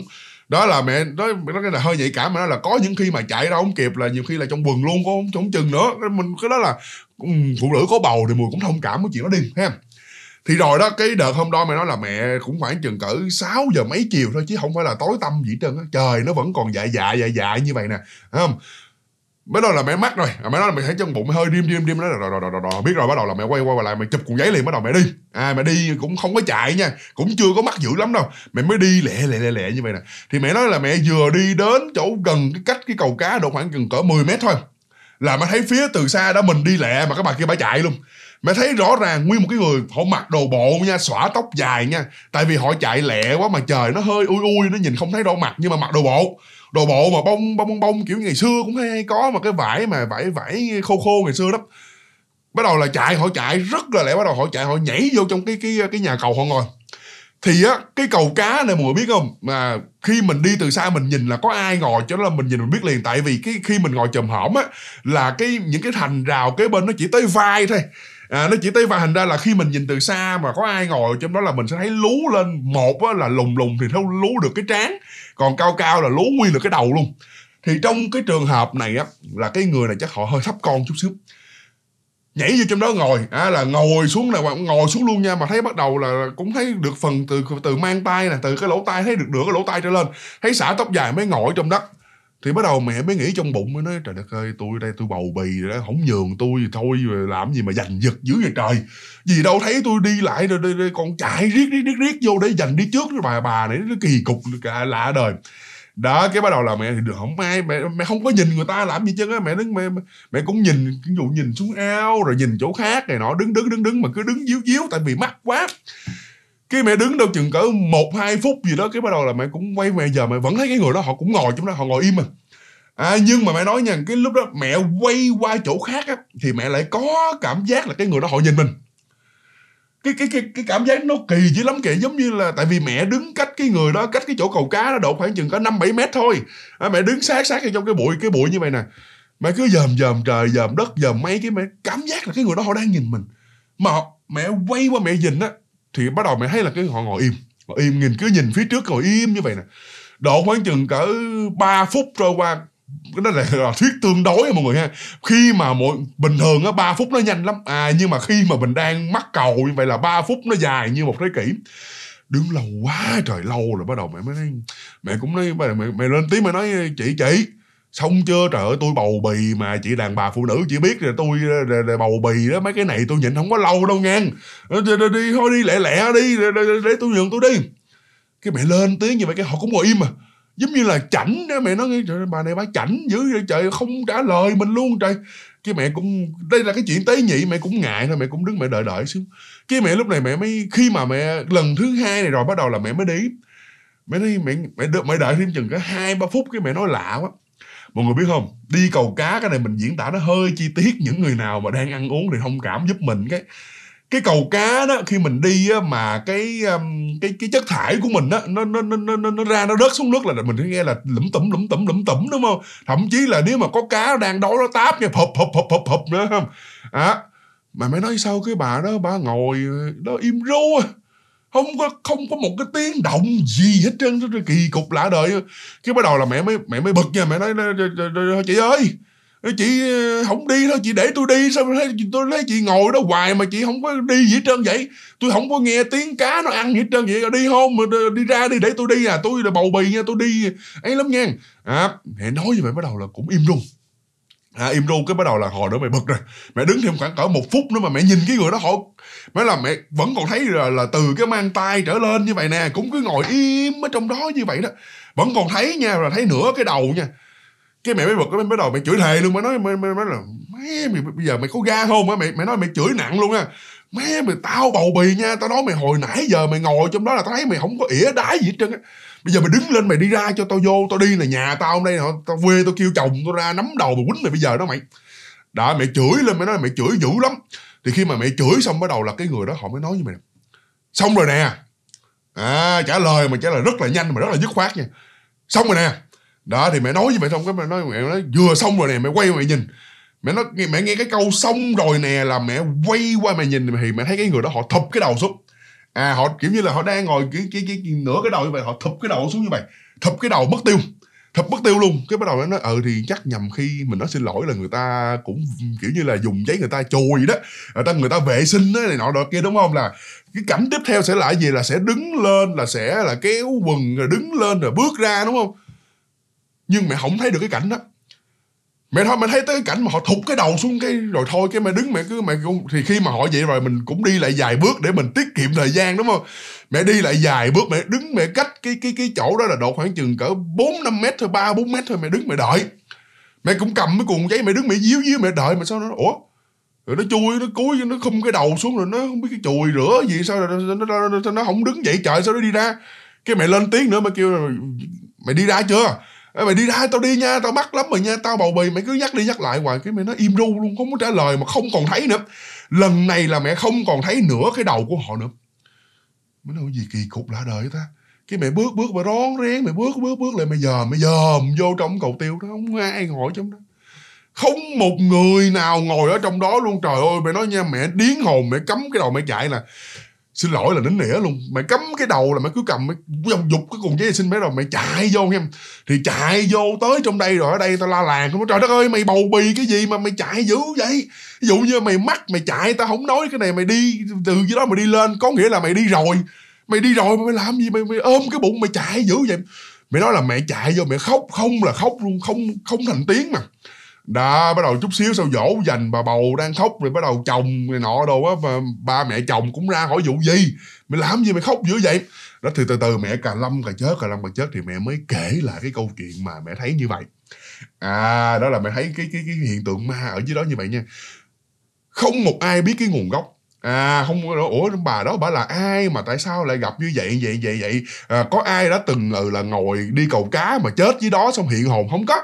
đó là mẹ nó nó là hơi nhạy cảm mà nó là có những khi mà chạy đâu không kịp là nhiều khi là trong quần luôn có không, không chừng nữa mình cái đó là ừ, phụ nữ có bầu thì mùi cũng thông cảm với chuyện đó đi ha thì rồi đó cái đợt hôm đó mẹ nói là mẹ cũng khoảng chừng cỡ 6 giờ mấy chiều thôi chứ không phải là tối tăm gì trơn á trời nó vẫn còn dạ dạ dạ dạ như vậy nè Đấy không bắt đầu là mẹ mắc rồi mẹ nói là mày thấy chân bụng hơi rim rim rim đó rồi, rồi, rồi, rồi, biết rồi bắt đầu là mẹ quay quay lại mày chụp cuộn giấy liền bắt đầu mẹ đi à mẹ đi cũng không có chạy nha cũng chưa có mắc dữ lắm đâu mẹ mới đi lẹ lẹ lẹ lẹ như vậy nè thì mẹ nói là mẹ vừa đi đến chỗ gần cái cách cái cầu cá độ khoảng gần cỡ 10 mét thôi là mẹ thấy phía từ xa đó mình đi lẹ mà các bà kia bà chạy luôn mẹ thấy rõ ràng nguyên một cái người họ mặc đồ bộ nha xõa tóc dài nha tại vì họ chạy lẹ quá mà trời nó hơi ui ui nó nhìn không thấy đâu mặt nhưng mà mặc đồ bộ đồ bộ mà bông bông bông kiểu ngày xưa cũng hay, có mà cái vải mà vải vải khô khô ngày xưa đó bắt đầu là chạy họ chạy rất là lẹ bắt đầu họ chạy họ nhảy vô trong cái cái cái nhà cầu họ ngồi thì á cái cầu cá này mọi người biết không mà khi mình đi từ xa mình nhìn là có ai ngồi cho nên là mình nhìn mình biết liền tại vì cái khi mình ngồi chồm hõm á là cái những cái thành rào kế bên nó chỉ tới vai thôi à, nó chỉ tới vai thành ra là khi mình nhìn từ xa mà có ai ngồi trong đó là mình sẽ thấy lú lên một á, là lùng lùng thì nó lú được cái trán còn cao cao là lố nguyên được cái đầu luôn thì trong cái trường hợp này á là cái người này chắc họ hơi thấp con chút xíu nhảy vô trong đó ngồi à, là ngồi xuống là ngồi xuống luôn nha mà thấy bắt đầu là cũng thấy được phần từ từ mang tay nè từ cái lỗ tai thấy được nửa cái lỗ tai trở lên thấy xả tóc dài mới ngồi trong đất thì bắt đầu mẹ mới nghĩ trong bụng mới nói trời đất ơi tôi đây tôi bầu bì rồi đó không nhường tôi thì thôi làm gì mà giành giật dữ vậy trời vì đâu thấy tôi đi lại rồi đây, đây, còn chạy riết riết riết riết vô để giành đi trước rồi bà bà này nó kỳ cục cả lạ đời đó cái bắt đầu là mẹ thì được không ai mẹ mẹ không có nhìn người ta làm gì chứ á mẹ đứng mẹ mẹ cũng nhìn ví dụ nhìn xuống ao rồi nhìn chỗ khác này nọ đứng đứng đứng đứng mà cứ đứng díu díu tại vì mắc quá cái mẹ đứng đâu chừng cỡ một hai phút gì đó cái bắt đầu là mẹ cũng quay về giờ mẹ vẫn thấy cái người đó họ cũng ngồi trong đó họ ngồi im mà à nhưng mà mẹ nói nha cái lúc đó mẹ quay qua chỗ khác á thì mẹ lại có cảm giác là cái người đó họ nhìn mình cái cái cái cái cảm giác nó kỳ dữ lắm kìa giống như là tại vì mẹ đứng cách cái người đó cách cái chỗ cầu cá đó độ khoảng chừng có năm bảy mét thôi à, mẹ đứng sát sát trong cái bụi cái bụi như vậy nè mẹ cứ dòm dòm trời dòm đất dòm mấy cái mẹ cảm giác là cái người đó họ đang nhìn mình mà mẹ quay qua mẹ nhìn á thì bắt đầu mày thấy là cái họ ngồi im ngồi im nhìn cứ nhìn phía trước ngồi im như vậy nè độ khoảng chừng cỡ 3 phút trôi qua cái đó là, là thuyết tương đối mọi người ha khi mà mỗi bình thường á ba phút nó nhanh lắm à nhưng mà khi mà mình đang mắc cầu như vậy là 3 phút nó dài như một thế kỷ đứng lâu quá trời lâu rồi bắt đầu mẹ mới nói mẹ cũng nói mẹ, mẹ lên tiếng mẹ nói chị chị xong chưa trời ơi tôi bầu bì mà chị đàn bà phụ nữ chị biết là tôi ờ, ờ, ờ, bầu bì đó mấy cái này tôi nhịn không có lâu đâu ngang đi thôi đi lẹ lẹ đi để tôi nhường tôi đi cái mẹ lên tiếng như vậy cái họ cũng ngồi im mà giống như là chảnh đó mẹ nói trời bà này bà chảnh dữ vậy trời không trả lời mình luôn trời cái mẹ cũng đây là cái chuyện tế nhị mẹ cũng ngại thôi mẹ cũng đứng mẹ đợi đợi xíu cái mẹ lúc này mẹ mới khi mà mẹ lần thứ hai này rồi bắt đầu là mẹ mới đi mẹ đi mẹ mẹ mẹ đợi thêm chừng cả hai ba phút cái mẹ nói lạ quá mọi người biết không đi cầu cá cái này mình diễn tả nó hơi chi tiết những người nào mà đang ăn uống thì thông cảm giúp mình cái cái cầu cá đó khi mình đi á, mà cái um, cái cái chất thải của mình á, nó, nó nó nó nó ra nó rớt xuống nước là mình nghe là lủm tủm lủm tủm lủm tủm đúng không thậm chí là nếu mà có cá đang đói nó táp nghe phập phập phập phập phập nữa không à, mà mới nói sau cái bà đó bà ngồi đó ờ, im ru không có không có một cái tiếng động gì hết trơn rất kỳ cục lạ đời cái bắt đầu là mẹ mới mẹ mới bực nha mẹ nói chị ơi chị không đi thôi chị để tôi đi sao thấy tôi thấy chị ngồi đó hoài mà chị không có đi gì hết trơn vậy tôi không có nghe tiếng cá nó ăn gì hết trơn vậy đi không mà đi ra đi để tôi đi à tôi là bầu bì nha tôi đi ấy lắm nha à, mẹ nói như vậy bắt đầu là cũng im luôn à, im ru cái bắt đầu là hồi đó mày bực rồi mẹ đứng thêm khoảng cỡ một phút nữa mà mẹ nhìn cái người đó họ mẹ là mẹ vẫn còn thấy là, là từ cái mang tay trở lên như vậy nè cũng cứ ngồi im ở trong đó như vậy đó vẫn còn thấy nha là thấy nửa cái đầu nha cái mẹ mới bực cái bắt đầu mẹ chửi thề luôn mẹ nói mẹ, mẹ, mẹ là mẹ mày bây giờ mày có ga không á mẹ mẹ nói mẹ chửi nặng luôn á mẹ mày tao bầu bì nha tao nói mày hồi nãy giờ mày ngồi trong đó là tao thấy mày không có ỉa đái gì hết trơn á bây giờ mày đứng lên mày đi ra cho tao vô tao đi là nhà tao hôm nay tao quê tao kêu chồng tao ra nắm đầu mày quýnh mày bây giờ đó mày đã mẹ chửi lên mày nói mày chửi dữ lắm thì khi mà mẹ chửi xong bắt đầu là cái người đó họ mới nói với mày xong rồi nè à, trả lời mà trả lời rất là nhanh mà rất là dứt khoát nha xong rồi nè đó thì mẹ nói với mẹ xong cái mẹ nói mẹ nói vừa xong rồi nè mẹ quay mẹ nhìn mẹ nói mẹ nghe cái câu xong rồi nè là mẹ quay qua mẹ nhìn thì mẹ thấy cái người đó họ thụp cái đầu xuống à họ kiểu như là họ đang ngồi cái cái cái, cái nửa cái đầu như vậy họ thụp cái đầu xuống như vậy thụp cái đầu mất tiêu thập mất tiêu luôn cái bắt đầu nó nói ừ thì chắc nhầm khi mình nói xin lỗi là người ta cũng kiểu như là dùng giấy người ta chùi đó người ta người ta vệ sinh đó này nọ đó kia đúng không là cái cảnh tiếp theo sẽ là gì là sẽ đứng lên là sẽ là kéo quần rồi đứng lên rồi bước ra đúng không nhưng mà không thấy được cái cảnh đó mẹ thôi mẹ thấy tới cái cảnh mà họ thụt cái đầu xuống cái rồi thôi cái mẹ đứng mẹ cứ mẹ cũng thì khi mà họ vậy rồi mình cũng đi lại vài bước để mình tiết kiệm thời gian đúng không mẹ đi lại vài bước mẹ đứng mẹ cách cái cái cái chỗ đó là độ khoảng chừng cỡ bốn năm mét thôi ba bốn mét thôi mẹ đứng mẹ đợi mẹ cũng cầm cái cuộn giấy mẹ đứng mẹ díu díu mẹ đợi mà sao nó ủa rồi nó chui nó cúi nó không cái đầu xuống rồi nó không biết cái chùi rửa gì sao rồi nó, nó, nó, nó không đứng dậy trời sao nó đi ra cái mẹ lên tiếng nữa mẹ kêu mày đi ra chưa Ê mày đi ra tao đi nha Tao mắc lắm rồi nha Tao bầu bì Mày cứ nhắc đi nhắc lại hoài Cái mày nó im ru luôn Không có trả lời mà không còn thấy nữa Lần này là mẹ không còn thấy nửa cái đầu của họ nữa Mới nói gì kỳ cục lạ đời ta Cái mẹ bước bước mà rón rén Mẹ bước bước bước lại mẹ dòm Mẹ dòm vô trong cầu tiêu đó Không ai ngồi trong đó không một người nào ngồi ở trong đó luôn trời ơi mày nói nha mẹ điến hồn mẹ cấm cái đầu mẹ chạy nè xin lỗi là nín nỉa luôn mày cấm cái đầu là mày cứ cầm mày dục cái cùng giấy xin mấy rồi mày chạy vô em thì chạy vô tới trong đây rồi ở đây tao la làng không trời đất ơi mày bầu bì cái gì mà mày chạy dữ vậy ví dụ như mày mắc mày chạy tao không nói cái này mày đi từ dưới đó mày đi lên có nghĩa là mày đi rồi mày đi rồi mày làm gì mày, mày ôm cái bụng mày chạy dữ vậy mày nói là mẹ chạy vô mẹ khóc không là khóc luôn không không thành tiếng mà đó bắt đầu chút xíu sau dỗ dành bà bầu đang khóc rồi bắt đầu chồng này nọ đồ á và ba mẹ chồng cũng ra hỏi vụ gì mày làm gì mày khóc dữ vậy đó thì từ từ mẹ cà lâm cà chết cà lâm cà chết thì mẹ mới kể lại cái câu chuyện mà mẹ thấy như vậy à đó là mẹ thấy cái cái cái hiện tượng ma ở dưới đó như vậy nha không một ai biết cái nguồn gốc à không ủa bà đó bà là ai mà tại sao lại gặp như vậy vậy vậy vậy à, có ai đã từng ừ, là ngồi đi cầu cá mà chết dưới đó xong hiện hồn không có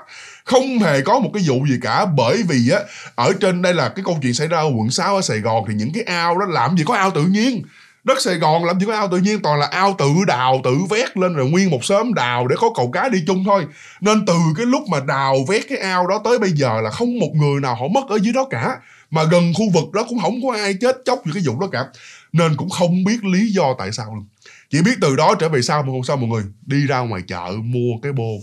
không hề có một cái vụ gì cả bởi vì á ở trên đây là cái câu chuyện xảy ra ở quận 6 ở Sài Gòn thì những cái ao đó làm gì có ao tự nhiên đất Sài Gòn làm gì có ao tự nhiên toàn là ao tự đào tự vét lên rồi nguyên một xóm đào để có cầu cá đi chung thôi nên từ cái lúc mà đào vét cái ao đó tới bây giờ là không một người nào họ mất ở dưới đó cả mà gần khu vực đó cũng không có ai chết chóc gì cái vụ đó cả nên cũng không biết lý do tại sao luôn chỉ biết từ đó trở về sau một hôm sau mọi người đi ra ngoài chợ mua cái bô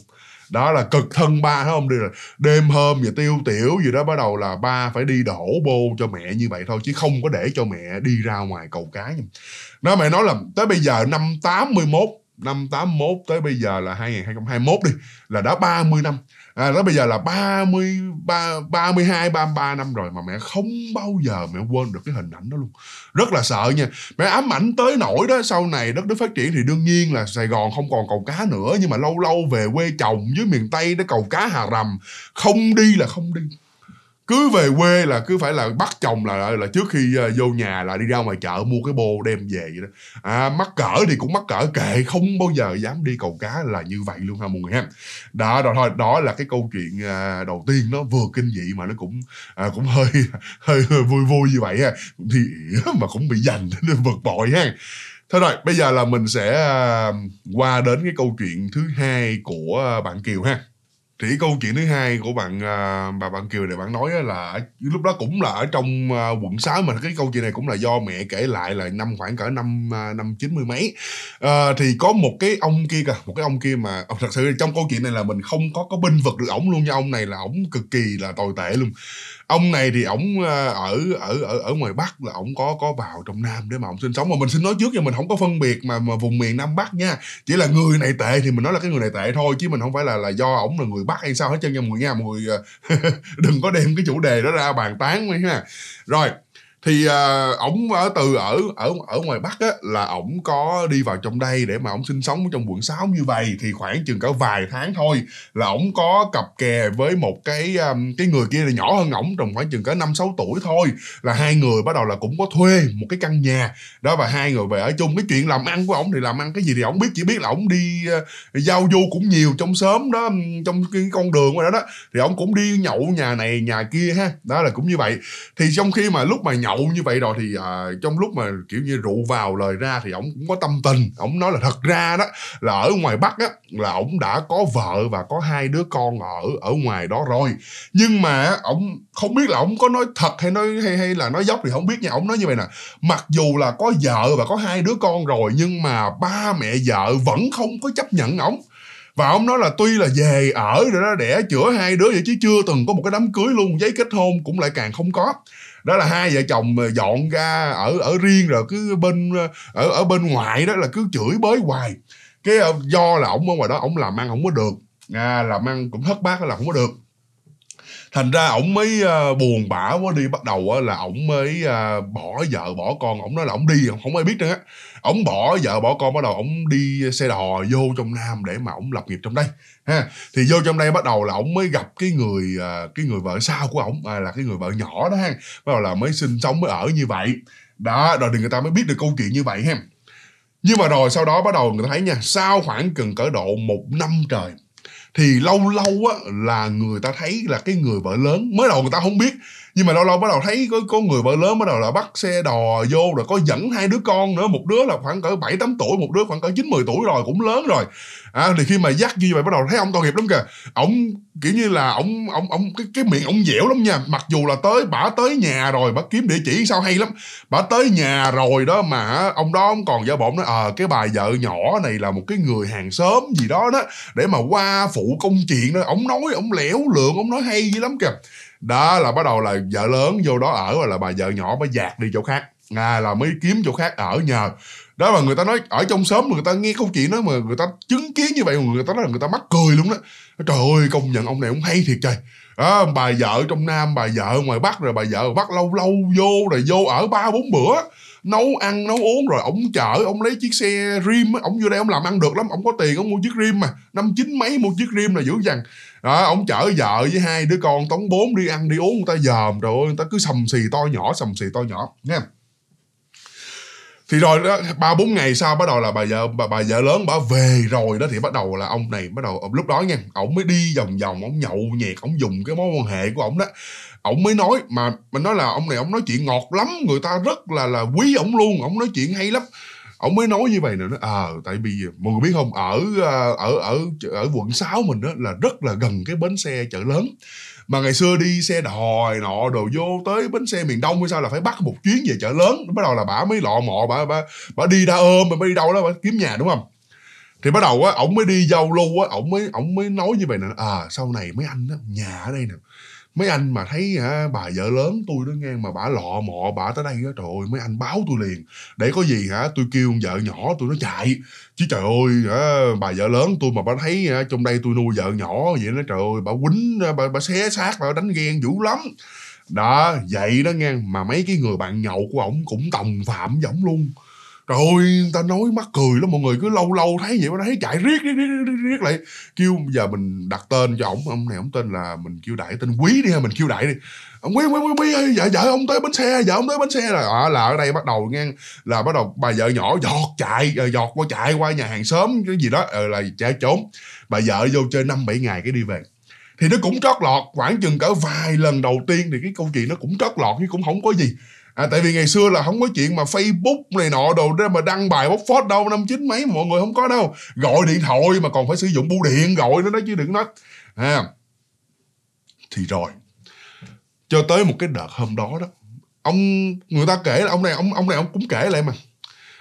đó là cực thân ba thấy không đi là đêm hôm và tiêu tiểu gì đó bắt đầu là ba phải đi đổ bô cho mẹ như vậy thôi chứ không có để cho mẹ đi ra ngoài cầu cái nó mẹ nói là tới bây giờ năm 81 năm 81 tới bây giờ là 2021 đi là đã 30 năm à, đó bây giờ là 30 ba 32 33 năm rồi mà mẹ không bao giờ mẹ quên được cái hình ảnh đó luôn rất là sợ nha mẹ ám ảnh tới nổi đó sau này đất nước phát triển thì đương nhiên là Sài Gòn không còn cầu cá nữa nhưng mà lâu lâu về quê chồng dưới miền Tây đó cầu cá Hà Rầm không đi là không đi cứ về quê là cứ phải là bắt chồng là là trước khi uh, vô nhà là đi ra ngoài chợ mua cái bô đem về vậy đó à, mắc cỡ thì cũng mắc cỡ kệ không bao giờ dám đi cầu cá là như vậy luôn ha mọi người ha đó rồi thôi đó là cái câu chuyện uh, đầu tiên nó vừa kinh dị mà nó cũng uh, cũng hơi hơi, hơi vui vui như vậy ha thì mà cũng bị dành vượt bội ha thôi rồi, bây giờ là mình sẽ à, qua đến cái câu chuyện thứ hai của bạn Kiều ha thì câu chuyện thứ hai của bạn à, bà bạn kiều này bạn nói là lúc đó cũng là ở trong à, quận 6 mà cái câu chuyện này cũng là do mẹ kể lại là năm khoảng cỡ năm à, năm chín mươi mấy à, thì có một cái ông kia kìa một cái ông kia mà ờ, thật sự trong câu chuyện này là mình không có có binh vực được ổng luôn nha ông này là ổng cực kỳ là tồi tệ luôn ông này thì ổng ờ, ở ở ở ở ngoài bắc là ổng có có vào trong nam để mà ổng sinh sống mà mình xin nói trước nha mình không có phân biệt mà mà vùng miền nam bắc nha chỉ là người này tệ thì mình nói là cái người này tệ thôi chứ mình không phải là là do ổng là người bắc hay sao hết trơn nha mọi người nha mọi người ờ, đừng có đem cái chủ đề đó ra bàn tán nha rồi thì à, ổng uh, à, ở từ ở ở ở ngoài bắc á là ổng có đi vào trong đây để mà ổng sinh sống trong quận 6 như vậy thì khoảng chừng cả vài tháng thôi là ổng có cặp kè với một cái um, cái người kia là nhỏ hơn ổng tầm khoảng chừng cả năm sáu tuổi thôi là hai người bắt đầu là cũng có thuê một cái căn nhà đó và hai người về ở chung cái chuyện làm ăn của ổng thì làm ăn cái gì thì ổng biết chỉ biết là ổng đi uh, giao du cũng nhiều trong sớm đó trong cái con đường ngoài đó đó thì ổng cũng đi nhậu nhà này nhà kia ha đó là cũng như vậy thì trong khi mà lúc mà nhậu nhậu như vậy rồi thì à, trong lúc mà kiểu như rượu vào lời ra thì ổng cũng có tâm tình ổng nói là thật ra đó là ở ngoài bắc á là ổng đã có vợ và có hai đứa con ở ở ngoài đó rồi nhưng mà ổng không biết là ổng có nói thật hay nói hay hay là nói dốc thì không biết nha ổng nói như vậy nè mặc dù là có vợ và có hai đứa con rồi nhưng mà ba mẹ vợ vẫn không có chấp nhận ổng và ông nói là tuy là về ở rồi đó đẻ chữa hai đứa vậy chứ chưa từng có một cái đám cưới luôn giấy kết hôn cũng lại càng không có đó là hai vợ chồng dọn ra ở ở riêng rồi cứ bên ở ở bên ngoài đó là cứ chửi bới hoài cái ờ, do là ổng ở ngoài đó ổng làm ăn không có được à, làm ăn cũng thất bát là không có được thành ra ổng mới uh, buồn bã quá đi bắt đầu uh, là ổng mới uh, bỏ vợ bỏ con ổng nói là ổng đi không ai biết nữa ổng bỏ vợ bỏ con bắt đầu ổng đi xe đò vô trong nam để mà ổng lập nghiệp trong đây ha thì vô trong đây bắt đầu là ổng mới gặp cái người à, cái người vợ sau của ổng à, là cái người vợ nhỏ đó ha bắt đầu là mới sinh sống mới ở như vậy đó rồi thì người ta mới biết được câu chuyện như vậy ha nhưng mà rồi sau đó bắt đầu người ta thấy nha sau khoảng cần cỡ độ một năm trời thì lâu lâu á là người ta thấy là cái người vợ lớn mới đầu người ta không biết nhưng mà lâu lâu bắt đầu thấy có, có người vợ lớn bắt đầu là bắt xe đò vô rồi có dẫn hai đứa con nữa một đứa là khoảng cỡ bảy tám tuổi một đứa khoảng cỡ chín mười tuổi rồi cũng lớn rồi à, thì khi mà dắt như vậy bắt đầu thấy ông tội nghiệp lắm kìa ông kiểu như là ông ông ông cái cái miệng ông dẻo lắm nha mặc dù là tới bả tới nhà rồi bả kiếm địa chỉ sao hay lắm bả tới nhà rồi đó mà ông đó ông còn vợ bộ nói ờ à, cái bà vợ nhỏ này là một cái người hàng xóm gì đó đó để mà qua phụ công chuyện đó ông nói ông lẻo lượng ông nói hay dữ lắm kìa đó là bắt đầu là vợ lớn vô đó ở rồi là bà vợ nhỏ mới dạt đi chỗ khác à, là mới kiếm chỗ khác ở nhờ đó mà người ta nói ở trong xóm người ta nghe câu chuyện đó mà người ta chứng kiến như vậy mà người ta nói là người ta mắc cười luôn đó trời ơi công nhận ông này cũng hay thiệt trời đó, bà vợ trong nam bà vợ ngoài bắc rồi bà vợ bắt lâu lâu vô rồi vô ở ba bốn bữa nấu ăn nấu uống rồi ổng chở ổng lấy chiếc xe rim ổng vô đây ổng làm ăn được lắm ổng có tiền ổng mua chiếc rim mà năm chín mấy mua chiếc rim là dữ dằn đó ổng chở vợ với hai đứa con tống bốn đi ăn đi uống người ta dòm rồi người ta cứ sầm xì to nhỏ sầm xì to nhỏ nha thì rồi đó ba bốn ngày sau bắt đầu là bà vợ bà, bà vợ lớn bà về rồi đó thì bắt đầu là ông này bắt đầu lúc đó nha ổng mới đi vòng vòng ổng nhậu nhẹt ổng dùng cái mối quan hệ của ổng đó ổng mới nói mà mình nói là ông này ổng nói chuyện ngọt lắm người ta rất là là quý ổng luôn ổng nói chuyện hay lắm ổng mới nói như vậy nữa à ờ, tại vì mọi người biết không ở ờ, ở ở ở quận 6 mình đó là rất là gần cái bến xe chợ lớn mà ngày xưa đi xe đòi nọ đồ vô tới bến xe miền đông hay sao là phải bắt một chuyến về chợ lớn bắt đầu là bả mới lọ mọ bả bả bả đi ra ôm bả đi đâu đó bả kiếm nhà đúng không thì bắt đầu á ổng mới đi giao lưu á ổng mới ổng mới nói như vậy nè à sau này mấy anh á nhà ở đây nè mấy anh mà thấy hả bà vợ lớn tôi đó nghe mà bà lọ mọ bà tới đây á trời ơi mấy anh báo tôi liền để có gì hả tôi kêu vợ nhỏ tôi nó chạy chứ trời ơi hả bà vợ lớn tôi mà bà thấy hả, trong đây tôi nuôi vợ nhỏ vậy nó trời ơi bà quýnh bà, bà xé xác bà đánh ghen dữ lắm đó vậy đó nghe mà mấy cái người bạn nhậu của ổng cũng tòng phạm giống luôn rồi ta nói mắc cười lắm mọi người cứ lâu lâu thấy vậy mà thấy chạy riết riết riết riết, riết lại kêu giờ mình đặt tên cho ổng ông này ổng tên là mình kêu đại tên quý đi ha mình kêu đại đi ông quý quý quý quý ơi vợ vợ ông tới bến xe vợ ông tới bến xe rồi à, là ở đây bắt đầu nghe là bắt đầu bà vợ nhỏ giọt chạy ờ, giọt qua chạy qua nhà hàng xóm cái gì đó ờ, là chạy trốn bà vợ vô chơi năm bảy ngày cái đi về thì nó cũng trót lọt khoảng chừng cỡ vài lần đầu tiên thì cái câu chuyện nó cũng trót lọt nhưng cũng không có gì à, tại vì ngày xưa là không có chuyện mà facebook này nọ đồ ra mà đăng bài bóc phốt đâu năm chín mấy mọi người không có đâu gọi điện thoại mà còn phải sử dụng bưu điện gọi nó đó chứ đừng nói à. thì rồi cho tới một cái đợt hôm đó đó ông người ta kể là ông này ông ông này ông cũng kể lại mà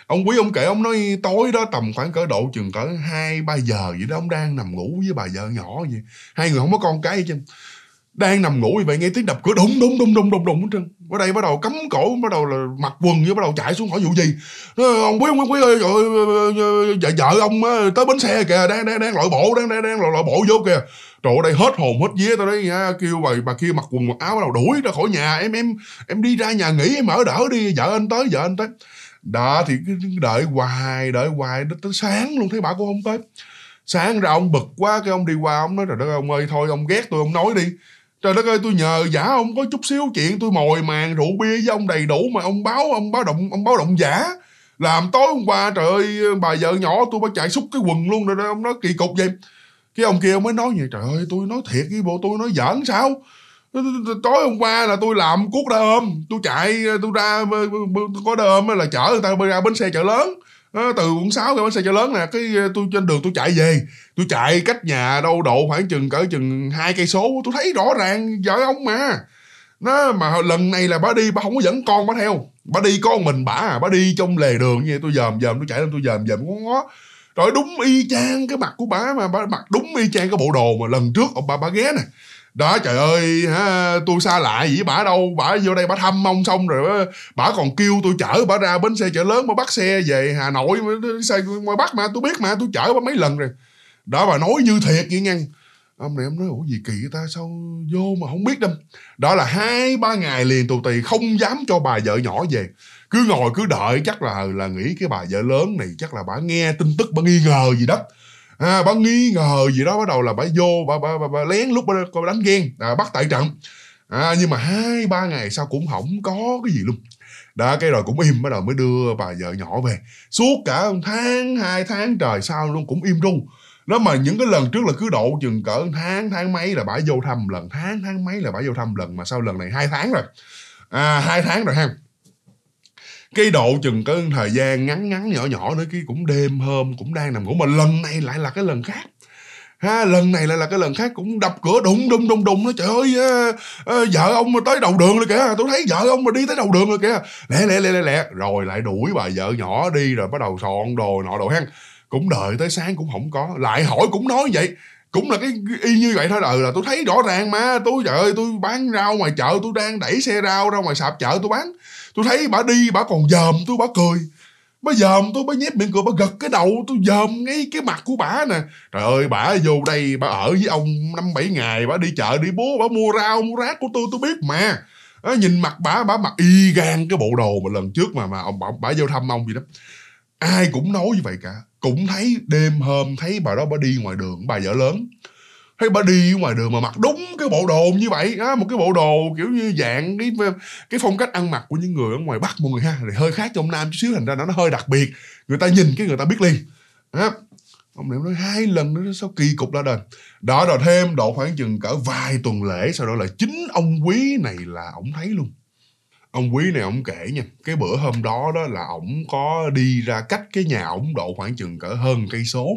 ông quý ông kể ông nói tối đó tầm khoảng cỡ độ chừng cỡ hai ba giờ vậy đó ông đang nằm ngủ với bà vợ nhỏ vậy hai người không có con cái chứ đang nằm ngủ như vậy nghe tiếng đập cửa đùng đùng đùng đùng đùng đùng trên ở đây bắt đầu cấm cổ bắt đầu là mặc quần như bắt đầu chạy xuống hỏi vụ gì nó, ông quý ông quý quý ơi vợ vợ ông tới bến xe kìa đang đang đang loại bộ đang đang đang loại bộ vô kìa trời ở đây hết hồn hết vía tao đấy nha dạ, kêu bà bà kia mặc quần mặc áo bắt đầu đuổi ra khỏi nhà em em em đi ra nhà nghỉ em ở đỡ đi vợ anh tới vợ anh tới đó thì đợi hoài đợi hoài tới sáng luôn thấy bà cô không tới sáng ra ông bực quá cái ông đi qua ông nói rồi đó ông ơi thôi ông ghét tôi ông nói đi trời đất ơi tôi nhờ giả ông có chút xíu chuyện tôi mồi màng rượu bia với ông đầy đủ mà ông báo ông báo động ông báo động giả làm tối hôm qua trời ơi bà vợ nhỏ tôi bà chạy xúc cái quần luôn rồi đó ông nói kỳ cục vậy cái ông kia mới nói vậy trời ơi tôi nói thiệt với bộ tôi nói giỡn sao tối hôm qua là tôi làm cuốc đơm tôi chạy tôi ra có đơm là chở người ta ra bến xe chợ lớn à, từ quận 6 ra bến xe chợ lớn nè cái ờ, tôi trên đường tôi chạy về tôi chạy cách nhà đâu độ khoảng chừng cỡ chừng hai cây số tôi thấy rõ ràng vợ ông mà nó mà lần này là bà đi bà không có dẫn con bà theo bà đi con mình bà à bà đi trong lề đường như vậy tôi dòm dòm tôi chạy lên tôi dòm dòm ngó ngó rồi đúng y chang cái mặt của bà mà bà mặc đúng y chang cái bộ đồ mà lần trước ông bà bà ghé nè đó trời ơi ha, tôi xa lạ gì bả đâu bả vô đây bả thăm mong xong rồi ờ, bả còn kêu tôi chở bả ra bến xe chở lớn mà bắt xe về hà nội xe ngoài bắc mà tôi biết mà tôi chở bả mấy lần rồi đó bà nói như thiệt vậy nha ông này ông nói ủa gì kỳ ta sao vô mà không biết đâu đó là hai ba ngày liền tù tì không dám cho bà vợ nhỏ về cứ ngồi cứ đợi chắc là là nghĩ cái bà vợ lớn này chắc là bà nghe tin tức bà nghi ngờ gì đó à, bà nghi ngờ gì đó bắt đầu là bà vô bà, bà, bà, bà lén lúc bà, bà đánh ghen à, bắt tại trận à, nhưng mà hai ba ngày sau cũng không có cái gì luôn đó cái rồi cũng im bắt đầu mới đưa bà vợ nhỏ về suốt cả tháng hai tháng trời sau luôn cũng im ru nó mà những cái lần trước là cứ độ chừng cỡ tháng tháng mấy là bả vô thăm lần tháng tháng mấy là bả vô thăm lần mà sau lần này hai tháng rồi à hai tháng rồi ha cái độ chừng có thời gian ngắn ngắn nhỏ nhỏ nữa cái cũng đêm hôm cũng đang nằm ngủ mà lần này lại là cái lần khác ha lần này lại là cái lần khác cũng đập cửa đụng đụng đụng đụng nó trời ơi à, à, vợ ông mà tới đầu đường rồi kìa tôi thấy vợ ông mà đi tới đầu đường rồi kìa lẹ lẹ lẹ lẹ lẹ rồi lại đuổi bà vợ nhỏ đi rồi bắt đầu soạn đồ nọ đồ hăng cũng đợi tới sáng cũng không có lại hỏi cũng nói vậy cũng là cái y như vậy thôi ừ là tôi thấy rõ ràng mà tôi trời ơi tôi bán rau ngoài chợ tôi đang đẩy xe rau ra ngoài sạp chợ tôi bán tôi thấy bà đi bà còn dòm tôi bà cười bà dòm tôi bà nhét miệng cười bà gật cái đầu tôi dòm ngay cái mặt của bà nè trời ơi bà vô đây bà ở với ông năm bảy ngày bà đi chợ đi bố bà mua rau mua rác của tôi tôi biết mà à, nhìn mặt bà bà mặc y gan cái bộ đồ mà lần trước mà mà ông bà, bà vô thăm ông gì đó ai cũng nói như vậy cả cũng thấy đêm hôm thấy bà đó bà đi ngoài đường bà vợ lớn thấy bà đi ngoài đường mà mặc đúng cái bộ đồ như vậy á một cái bộ đồ kiểu như dạng cái ờ, cái phong cách ăn mặc của những người ở ngoài bắc mọi người ha thì hơi khác trong nam chút xíu thành ra nó hơi đặc biệt người ta nhìn cái người ta biết liền á ông niệm nói hai lần nữa sao kỳ cục ra đời đó rồi thêm độ khoảng chừng cỡ vài tuần lễ sau đó là chính ông quý này là ổng thấy luôn ông quý này ổng kể nha cái bữa hôm đó đó là ổng có đi ra cách cái nhà ổng độ khoảng chừng cỡ hơn cây số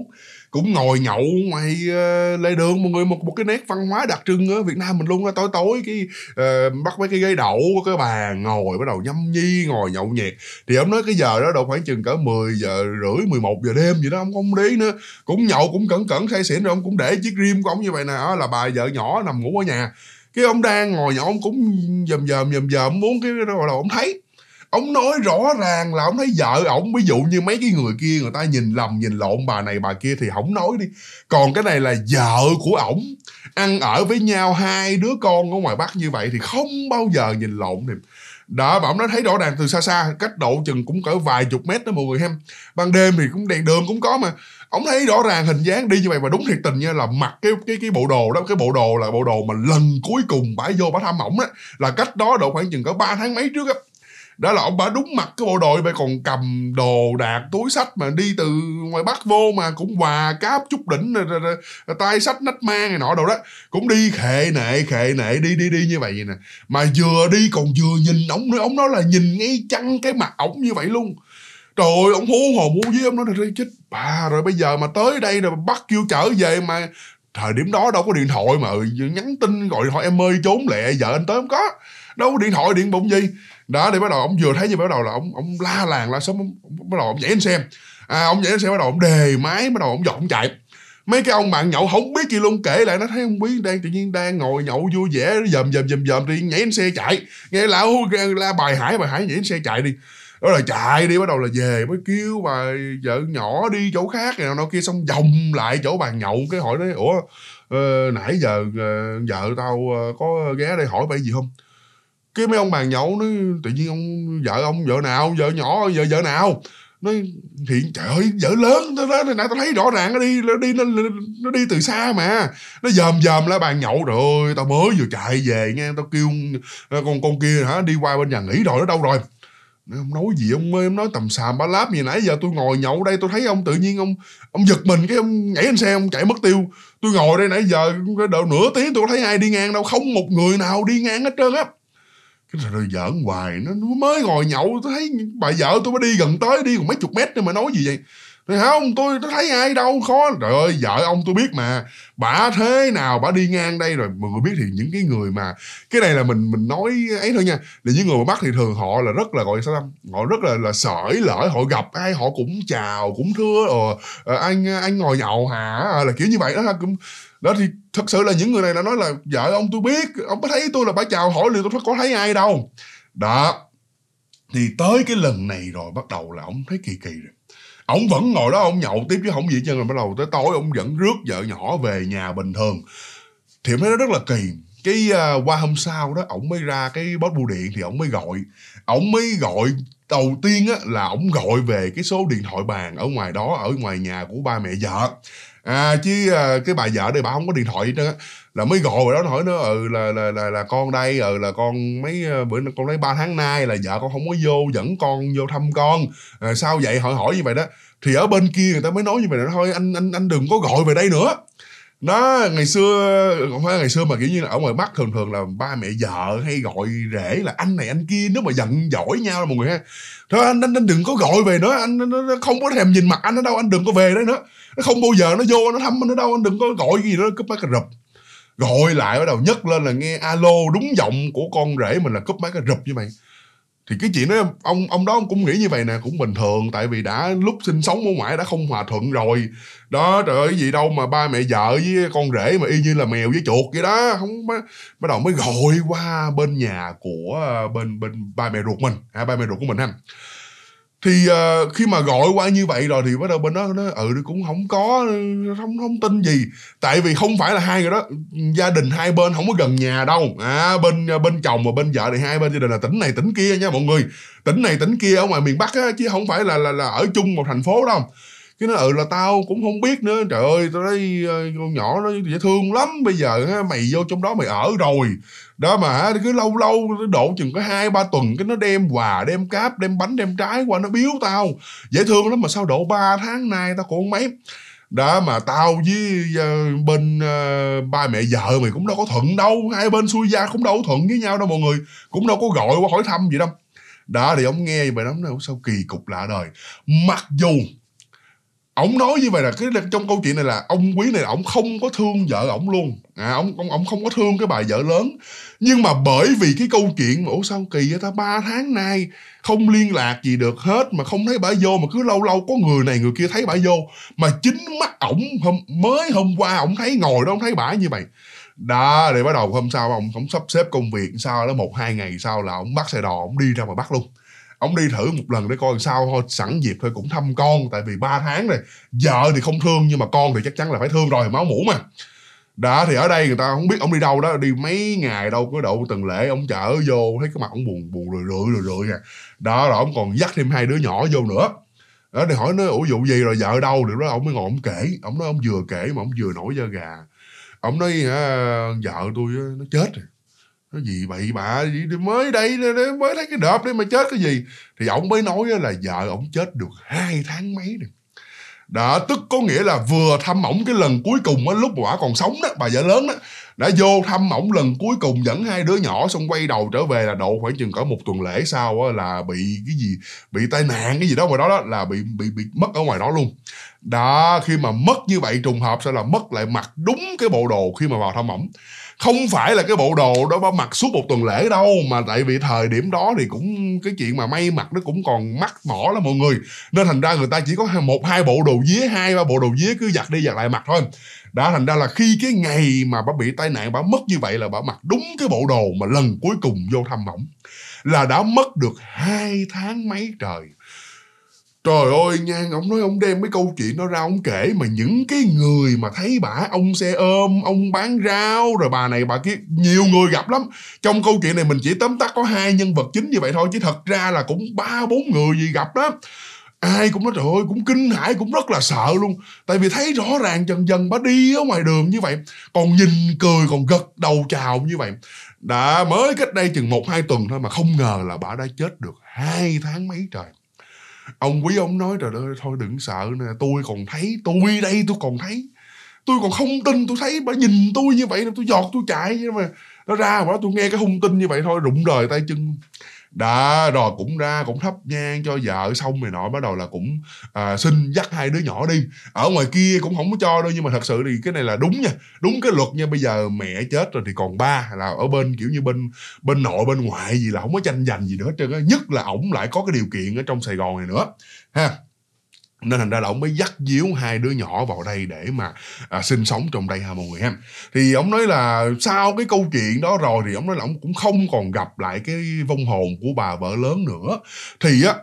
cũng ngồi nhậu ngoài uh, lề đường mọi người một một cái nét văn hóa đặc trưng ở Việt Nam mình luôn á tối tối cái uh, bắt mấy cái ghế đậu của cái bàn ngồi bắt đầu nhâm nhi ngồi nhậu nhẹt thì ông nói cái giờ đó độ khoảng chừng cỡ 10 giờ rưỡi 11 giờ đêm gì đó ông không đi nữa cũng nhậu cũng cẩn cẩn say xỉn rồi ông cũng để chiếc rim của ông như vậy nè là bà vợ nhỏ nằm ngủ ở nhà cái ông đang ngồi nhậu ông cũng dầm dầm dầm dầm muốn cái rồi là ông thấy ông nói rõ ràng là ông thấy vợ ổng ví dụ như mấy cái người kia người ta nhìn lầm nhìn lộn bà này bà kia thì không nói đi còn cái này là vợ của ổng ăn ở với nhau hai đứa con ở ngoài bắc như vậy thì không bao giờ nhìn lộn thì đó và ổng nó thấy rõ ràng từ xa xa cách độ chừng cũng cỡ vài chục mét đó mọi người hem ban đêm thì cũng đèn đường cũng có mà ổng thấy rõ ràng hình dáng đi như vậy và đúng thiệt tình nha là mặc cái cái cái bộ đồ đó cái bộ đồ là bộ đồ mà lần cuối cùng bả vô bả thăm ổng á là cách đó độ khoảng chừng cỡ ba tháng mấy trước á đó là ông bà đúng mặt cái bộ đội bà còn cầm đồ đạc túi sách mà đi từ ngoài bắc vô mà cũng quà cáp chút đỉnh tay sách nách mang này nọ đồ đó cũng đi khệ nệ khệ nệ đi đi đi như vậy nè mà vừa đi còn vừa nhìn ông, nữa ổng nói là nhìn ngay chăng cái mặt ổng như vậy luôn trời ơi ông hú hồn hú với ông nói là chết bà rồi bây giờ mà tới đây rồi bắt kêu trở về mà thời điểm đó đâu có điện thoại mà nhắn tin gọi điện thoại em ơi trốn lẹ vợ anh tới không có đâu có điện thoại điện bụng gì đó để bắt đầu ông vừa thấy như bắt đầu là ông ông la làng la sớm ông, bắt đầu ông dậy anh xem à, ông dậy anh xem bắt đầu ông đề máy bắt đầu ông dọn ông chạy mấy cái ông bạn nhậu không biết gì luôn kể lại nó thấy ông quý đang tự nhiên đang ngồi nhậu vui vẻ dầm dầm dầm dầm đi nhảy lên xe chạy nghe lão la bài hải bài hải nhảy lên xe chạy đi đó là chạy đi bắt đầu là về mới kêu bà vợ nhỏ đi chỗ khác này nó kia xong vòng lại chỗ bàn nhậu cái hỏi đấy ủa uh, nãy giờ uh, vợ tao uh, có ghé đây hỏi bà gì không cái mấy ông bàn nhậu nó tự nhiên ông vợ ông vợ nào vợ nhỏ vợ vợ nào nó hiện trời ơi vợ lớn nó đó nãy tao thấy rõ ràng nó đi nó đi nó, nó đi từ xa mà nó dòm dòm lá bàn nhậu rồi tao mới vừa chạy về nghe tao kêu ờ, con con kia hả đi qua bên nhà nghỉ rồi nó đâu rồi nó nói gì ông ơi ông nói tầm xàm ba láp gì nãy giờ tôi ngồi nhậu đây tôi thấy ông tự nhiên ông ông giật mình cái ông nhảy lên xe ông chạy mất tiêu tôi ngồi đây nãy giờ cái nửa tiếng tôi thấy ai đi ngang đâu không một người nào đi ngang hết trơn á cái thằng rồi giỡn hoài nó, mới ngồi nhậu tôi thấy bà vợ tôi mới đi gần tới đi còn mấy chục mét nữa mà nói gì vậy thì không tôi tôi thấy ai đâu khó trời ơi vợ ông tôi biết mà bà thế nào bà đi ngang đây rồi mọi người biết thì những cái người mà cái này là mình mình nói ấy thôi nha là những người mà bắt thì thường họ là rất là gọi sao lắm họ rất là là sởi lỡ họ gặp ai họ cũng chào cũng thưa ờ, ờ anh anh ngồi nhậu hả ờ, là kiểu như vậy đó cũng đó thì thật sự là những người này đã nói là vợ dạ, ông tôi biết ông có thấy tôi là bà chào hỏi liệu tôi có thấy ai đâu đó thì tới cái lần này rồi bắt đầu là ông thấy kỳ kỳ rồi ông vẫn ngồi đó ông nhậu tiếp chứ không gì chân rồi bắt đầu tới tối ông vẫn rước vợ nhỏ về nhà bình thường thì ông thấy nó rất là kỳ cái uh, qua hôm sau đó ông mới ra cái bót bưu điện thì ông mới gọi Ông mới gọi đầu tiên á là ông gọi về cái số điện thoại bàn ở ngoài đó ở ngoài nhà của ba mẹ vợ à chứ à, cái bà vợ đây bà không có điện thoại nữa là mới gọi đó hỏi nó ừ là là là, là con đây ừ là con mấy ờ, bữa con lấy ba tháng nay là vợ con không có vô dẫn con vô thăm con à, sao vậy hỏi hỏi như vậy đó thì ở bên kia người ta mới nói như vậy là thôi anh anh anh đừng có gọi về đây nữa đó ngày xưa không phải ngày xưa mà kiểu như là ở ngoài bắc thường thường là ba mẹ vợ hay gọi rể là anh này anh kia nếu mà giận dỗi nhau là mọi người ha thôi anh, anh anh đừng có gọi về nữa anh, anh không có thèm nhìn mặt anh ở đâu anh đừng có về đấy nữa nó không bao giờ nó vô nó thăm nó đâu anh đừng có gọi gì đó cúp máy cà rụp gọi lại bắt đầu nhấc lên là nghe alo đúng giọng của con rể mình là cúp máy cà rụp như mày thì cái chuyện đó ông ông đó cũng nghĩ như vậy nè cũng bình thường tại vì đã lúc sinh sống ở ngoài đã không hòa thuận rồi đó trời ơi gì đâu mà ba mẹ vợ với con rể mà y như là mèo với chuột vậy đó không bắt đầu mới gọi qua bên nhà của ờ, bên bên ba mẹ ruột mình à, ba mẹ ruột của mình ha thì uh, khi mà gọi qua như vậy rồi thì bắt đầu bên đó nó ừ cũng không có không không tin gì tại vì không phải là hai người đó gia đình hai bên không có gần nhà đâu à bên ờ, bên chồng và bên vợ thì hai bên gia đình là tỉnh này tỉnh kia nha mọi người tỉnh này tỉnh kia ở ngoài miền bắc á, chứ không phải là là là ở chung một thành phố đâu cái nó ừ là tao cũng không biết nữa trời ơi tao thấy ờ, con nhỏ nó dễ thương lắm bây giờ mày vô trong đó mày ở rồi đó mà cứ lâu lâu nó độ chừng có hai ba tuần cái nó đem quà đem cáp đem bánh đem trái qua nó biếu tao dễ thương lắm mà sao độ ba tháng nay tao cũng mấy đó mà tao với uh, bên uh, ba mẹ vợ mày cũng đâu có thuận đâu hai bên xuôi gia cũng đâu có thuận với nhau đâu mọi người cũng đâu có gọi qua hỏi thăm gì đâu đó thì ông nghe vậy mà ông sao kỳ cục lạ đời mặc dù ông nói như vậy là cái trong câu chuyện này là ông quý này ông không có thương vợ ổng luôn à, ông ông ông không có thương cái bà vợ lớn nhưng mà bởi vì cái câu chuyện ủa sao kỳ vậy ta ba tháng nay không liên lạc gì được hết mà không thấy bà vô mà cứ lâu lâu có người này người kia thấy bà vô mà chính mắt ổng hôm, mới hôm qua ổng thấy ngồi đó ổng thấy bà như vậy đó để bắt đầu hôm sau ông không sắp xếp công việc sao đó một hai ngày sau là ông bắt xe đò ông đi ra mà bắt luôn ông đi thử một lần để coi sao thôi sẵn dịp thôi cũng thăm con tại vì 3 tháng rồi vợ thì không thương nhưng mà con thì chắc chắn là phải thương rồi máu mũ mà đã thì ở đây người ta không biết ông đi đâu đó đi mấy ngày đâu có độ tuần lễ ông chở vô thấy cái mặt ông buồn buồn rồi rượi rồi rượi à đó rồi ông còn dắt thêm hai đứa nhỏ vô nữa đó thì hỏi nó ủa vụ gì rồi vợ đâu được đó ông mới ngồi ông kể ông nói ông vừa kể mà ông vừa nổi da gà ông nói vợ tôi nó chết rồi nó gì bậy bạ mới đây mới thấy cái đợp đấy mà chết cái gì thì ổng mới nói là vợ ổng chết được hai tháng mấy rồi đã tức có nghĩa là vừa thăm ổng cái lần cuối cùng á lúc quả còn sống đó bà vợ lớn đó đã vô thăm ổng lần cuối cùng dẫn hai đứa nhỏ xong quay đầu trở về là độ khoảng chừng cỡ một tuần lễ sau á là bị cái gì bị tai nạn cái gì đó ngoài đó, đó là bị bị bị mất ở ngoài đó luôn đó khi mà mất như vậy trùng hợp sao là mất lại mặt đúng cái bộ đồ khi mà vào thăm ổng không phải là cái bộ đồ đó mặc suốt một tuần lễ đâu mà tại vì thời điểm đó thì cũng cái chuyện mà may mặc nó cũng còn mắc mỏ lắm mọi người nên thành ra người ta chỉ có một hai bộ đồ vía hai ba bộ đồ vía cứ giặt đi giặt lại mặc thôi đã thành ra là khi cái ngày mà bà bị tai nạn bà mất như vậy là bà mặc đúng cái bộ đồ mà lần cuối cùng vô thăm mỏng là đã mất được hai tháng mấy trời Trời ơi nha, ông nói ông đem mấy câu chuyện đó ra ông kể mà những cái người mà thấy bà ông xe ôm, ông bán rau rồi bà này bà kia nhiều người gặp lắm. Trong câu chuyện này mình chỉ tóm tắt có hai nhân vật chính như vậy thôi chứ thật ra là cũng ba bốn người gì gặp đó. Ai cũng nói trời ơi cũng kinh hãi cũng rất là sợ luôn Tại vì thấy rõ ràng dần dần bà đi ở ngoài đường như vậy Còn nhìn cười còn gật đầu chào như vậy Đã mới cách đây chừng một hai tuần thôi mà không ngờ là bà đã chết được hai tháng mấy trời ông quý ông nói trời ơi thôi đừng sợ nè tôi còn thấy tôi đây tôi còn thấy tôi còn không tin tôi thấy bà nhìn tôi như vậy tôi giọt tôi chạy nhưng mà nó ra mà tôi nghe cái hung tin như vậy thôi rụng rời tay chân đó rồi cũng ra cũng thắp nhang cho vợ xong rồi nọ bắt đầu là cũng à, xin dắt hai đứa nhỏ đi ở ngoài kia cũng không có cho đâu nhưng mà thật sự thì cái này là đúng nha đúng cái luật nha bây giờ mẹ chết rồi thì còn ba là ở bên kiểu như bên bên nội bên ngoại gì là không có tranh giành gì nữa hết trơn á nhất là ổng lại có cái điều kiện ở trong sài gòn này nữa ha nên thành ra là ông mới dắt díu hai đứa nhỏ vào đây để mà à, sinh sống trong đây ha mọi người ha thì ông nói là sau cái câu chuyện đó rồi thì ông nói là ông cũng không còn gặp lại cái vong hồn của bà vợ lớn nữa thì á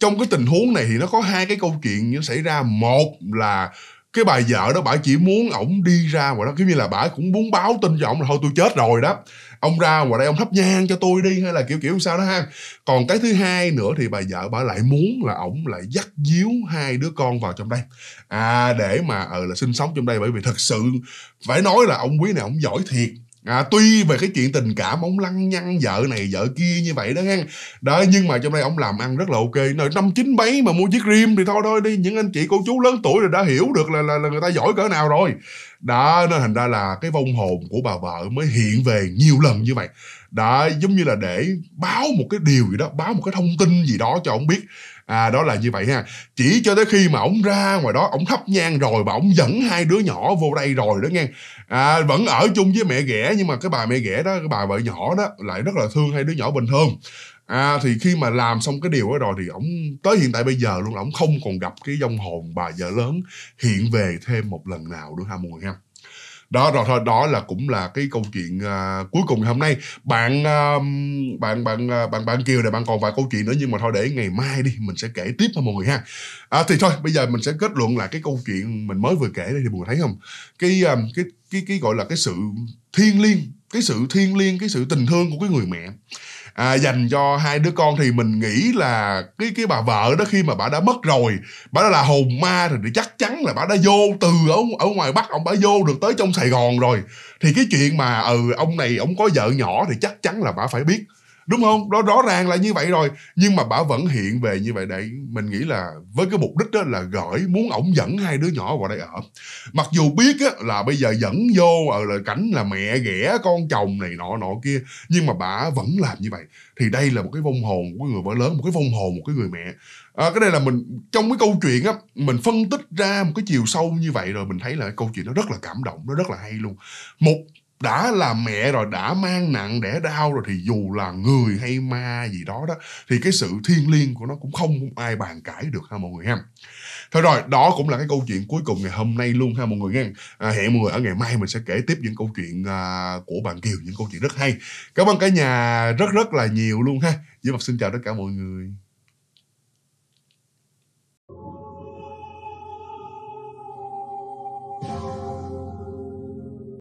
trong cái tình huống này thì nó có hai cái câu chuyện nó xảy ra một là cái bà vợ đó bà chỉ muốn ổng đi ra ngoài đó kiểu như là bà cũng muốn báo tin cho ổng là thôi tôi chết rồi đó ông ra ngoài đây ông thắp nhang cho tôi đi hay là kiểu kiểu sao đó ha còn cái thứ hai nữa thì bà vợ bà lại muốn là ổng lại dắt díu hai đứa con vào trong đây à để mà ờ ừ, là sinh sống trong đây bởi vì thật sự phải nói là ông quý này ông giỏi thiệt À, tuy về cái chuyện tình cảm ông lăng nhăng vợ này vợ kia như vậy đó ha đó nhưng mà trong đây ông làm ăn rất là ok nơi năm chín mấy mà mua chiếc rim thì thôi thôi đi những anh chị cô chú lớn tuổi rồi đã hiểu được là là, là người ta giỏi cỡ nào rồi đó nên thành ra là cái vong hồn của bà vợ mới hiện về nhiều lần như vậy đó giống như là để báo một cái điều gì đó báo một cái thông tin gì đó cho ông biết à đó là như vậy ha chỉ cho tới khi mà ông ra ngoài đó ông thắp nhang rồi và ông dẫn hai đứa nhỏ vô đây rồi đó nghe à, vẫn ở chung với mẹ ghẻ nhưng mà cái bà mẹ ghẻ đó cái bà vợ nhỏ đó lại rất là thương hai đứa nhỏ bình thường à, thì khi mà làm xong cái điều đó rồi thì ổng tới hiện tại bây giờ luôn ổng không còn gặp cái dông hồn bà vợ lớn hiện về thêm một lần nào nữa ha mọi người ha đó rồi thôi đó là cũng là cái câu chuyện à, cuối cùng hôm nay bạn à, bạn bạn à, bạn bạn kiều này bạn còn vài câu chuyện nữa nhưng mà thôi để ngày mai đi mình sẽ kể tiếp ha mọi người ha à, thì thôi bây giờ mình sẽ kết luận lại cái câu chuyện mình mới vừa kể đây thì mọi người thấy không cái à, cái cái cái gọi là cái sự thiêng liêng cái sự thiêng liêng cái sự tình thương của cái người mẹ à, dành cho hai đứa con thì mình nghĩ là cái cái bà vợ đó khi mà bà đã mất rồi bà đó là hồn ma thì chắc chắn là bà đã vô từ ở ở ngoài bắc ông bà vô được tới trong sài gòn rồi thì cái chuyện mà ừ ông này ông có vợ nhỏ thì chắc chắn là bà phải biết đúng không đó rõ ràng là như vậy rồi nhưng mà bà vẫn hiện về như vậy để mình nghĩ là với cái mục đích đó là gửi muốn ổng dẫn hai đứa nhỏ vào đây ở mặc dù biết á, là bây giờ dẫn vô ở ờ, là cảnh là mẹ ghẻ con chồng này nọ nọ kia nhưng mà bà vẫn làm như vậy thì đây là một cái vong hồn của người vợ lớn một cái vong hồn một cái người mẹ à, cái đây là mình trong cái câu chuyện á mình phân tích ra một cái chiều sâu như vậy rồi mình thấy là câu chuyện nó rất là cảm động nó rất là hay luôn một đã là mẹ rồi đã mang nặng đẻ đau rồi thì dù là người hay ma gì đó đó thì cái sự thiên liêng của nó cũng không ai bàn cãi được ha mọi người ha thôi rồi đó cũng là cái câu chuyện cuối cùng ngày hôm nay luôn ha mọi người nghe à, hẹn mọi người ở ngày mai mình sẽ kể tiếp những câu chuyện à, của bạn kiều những câu chuyện rất hay cảm ơn cả nhà rất rất là nhiều luôn ha với mặt xin chào tất cả mọi người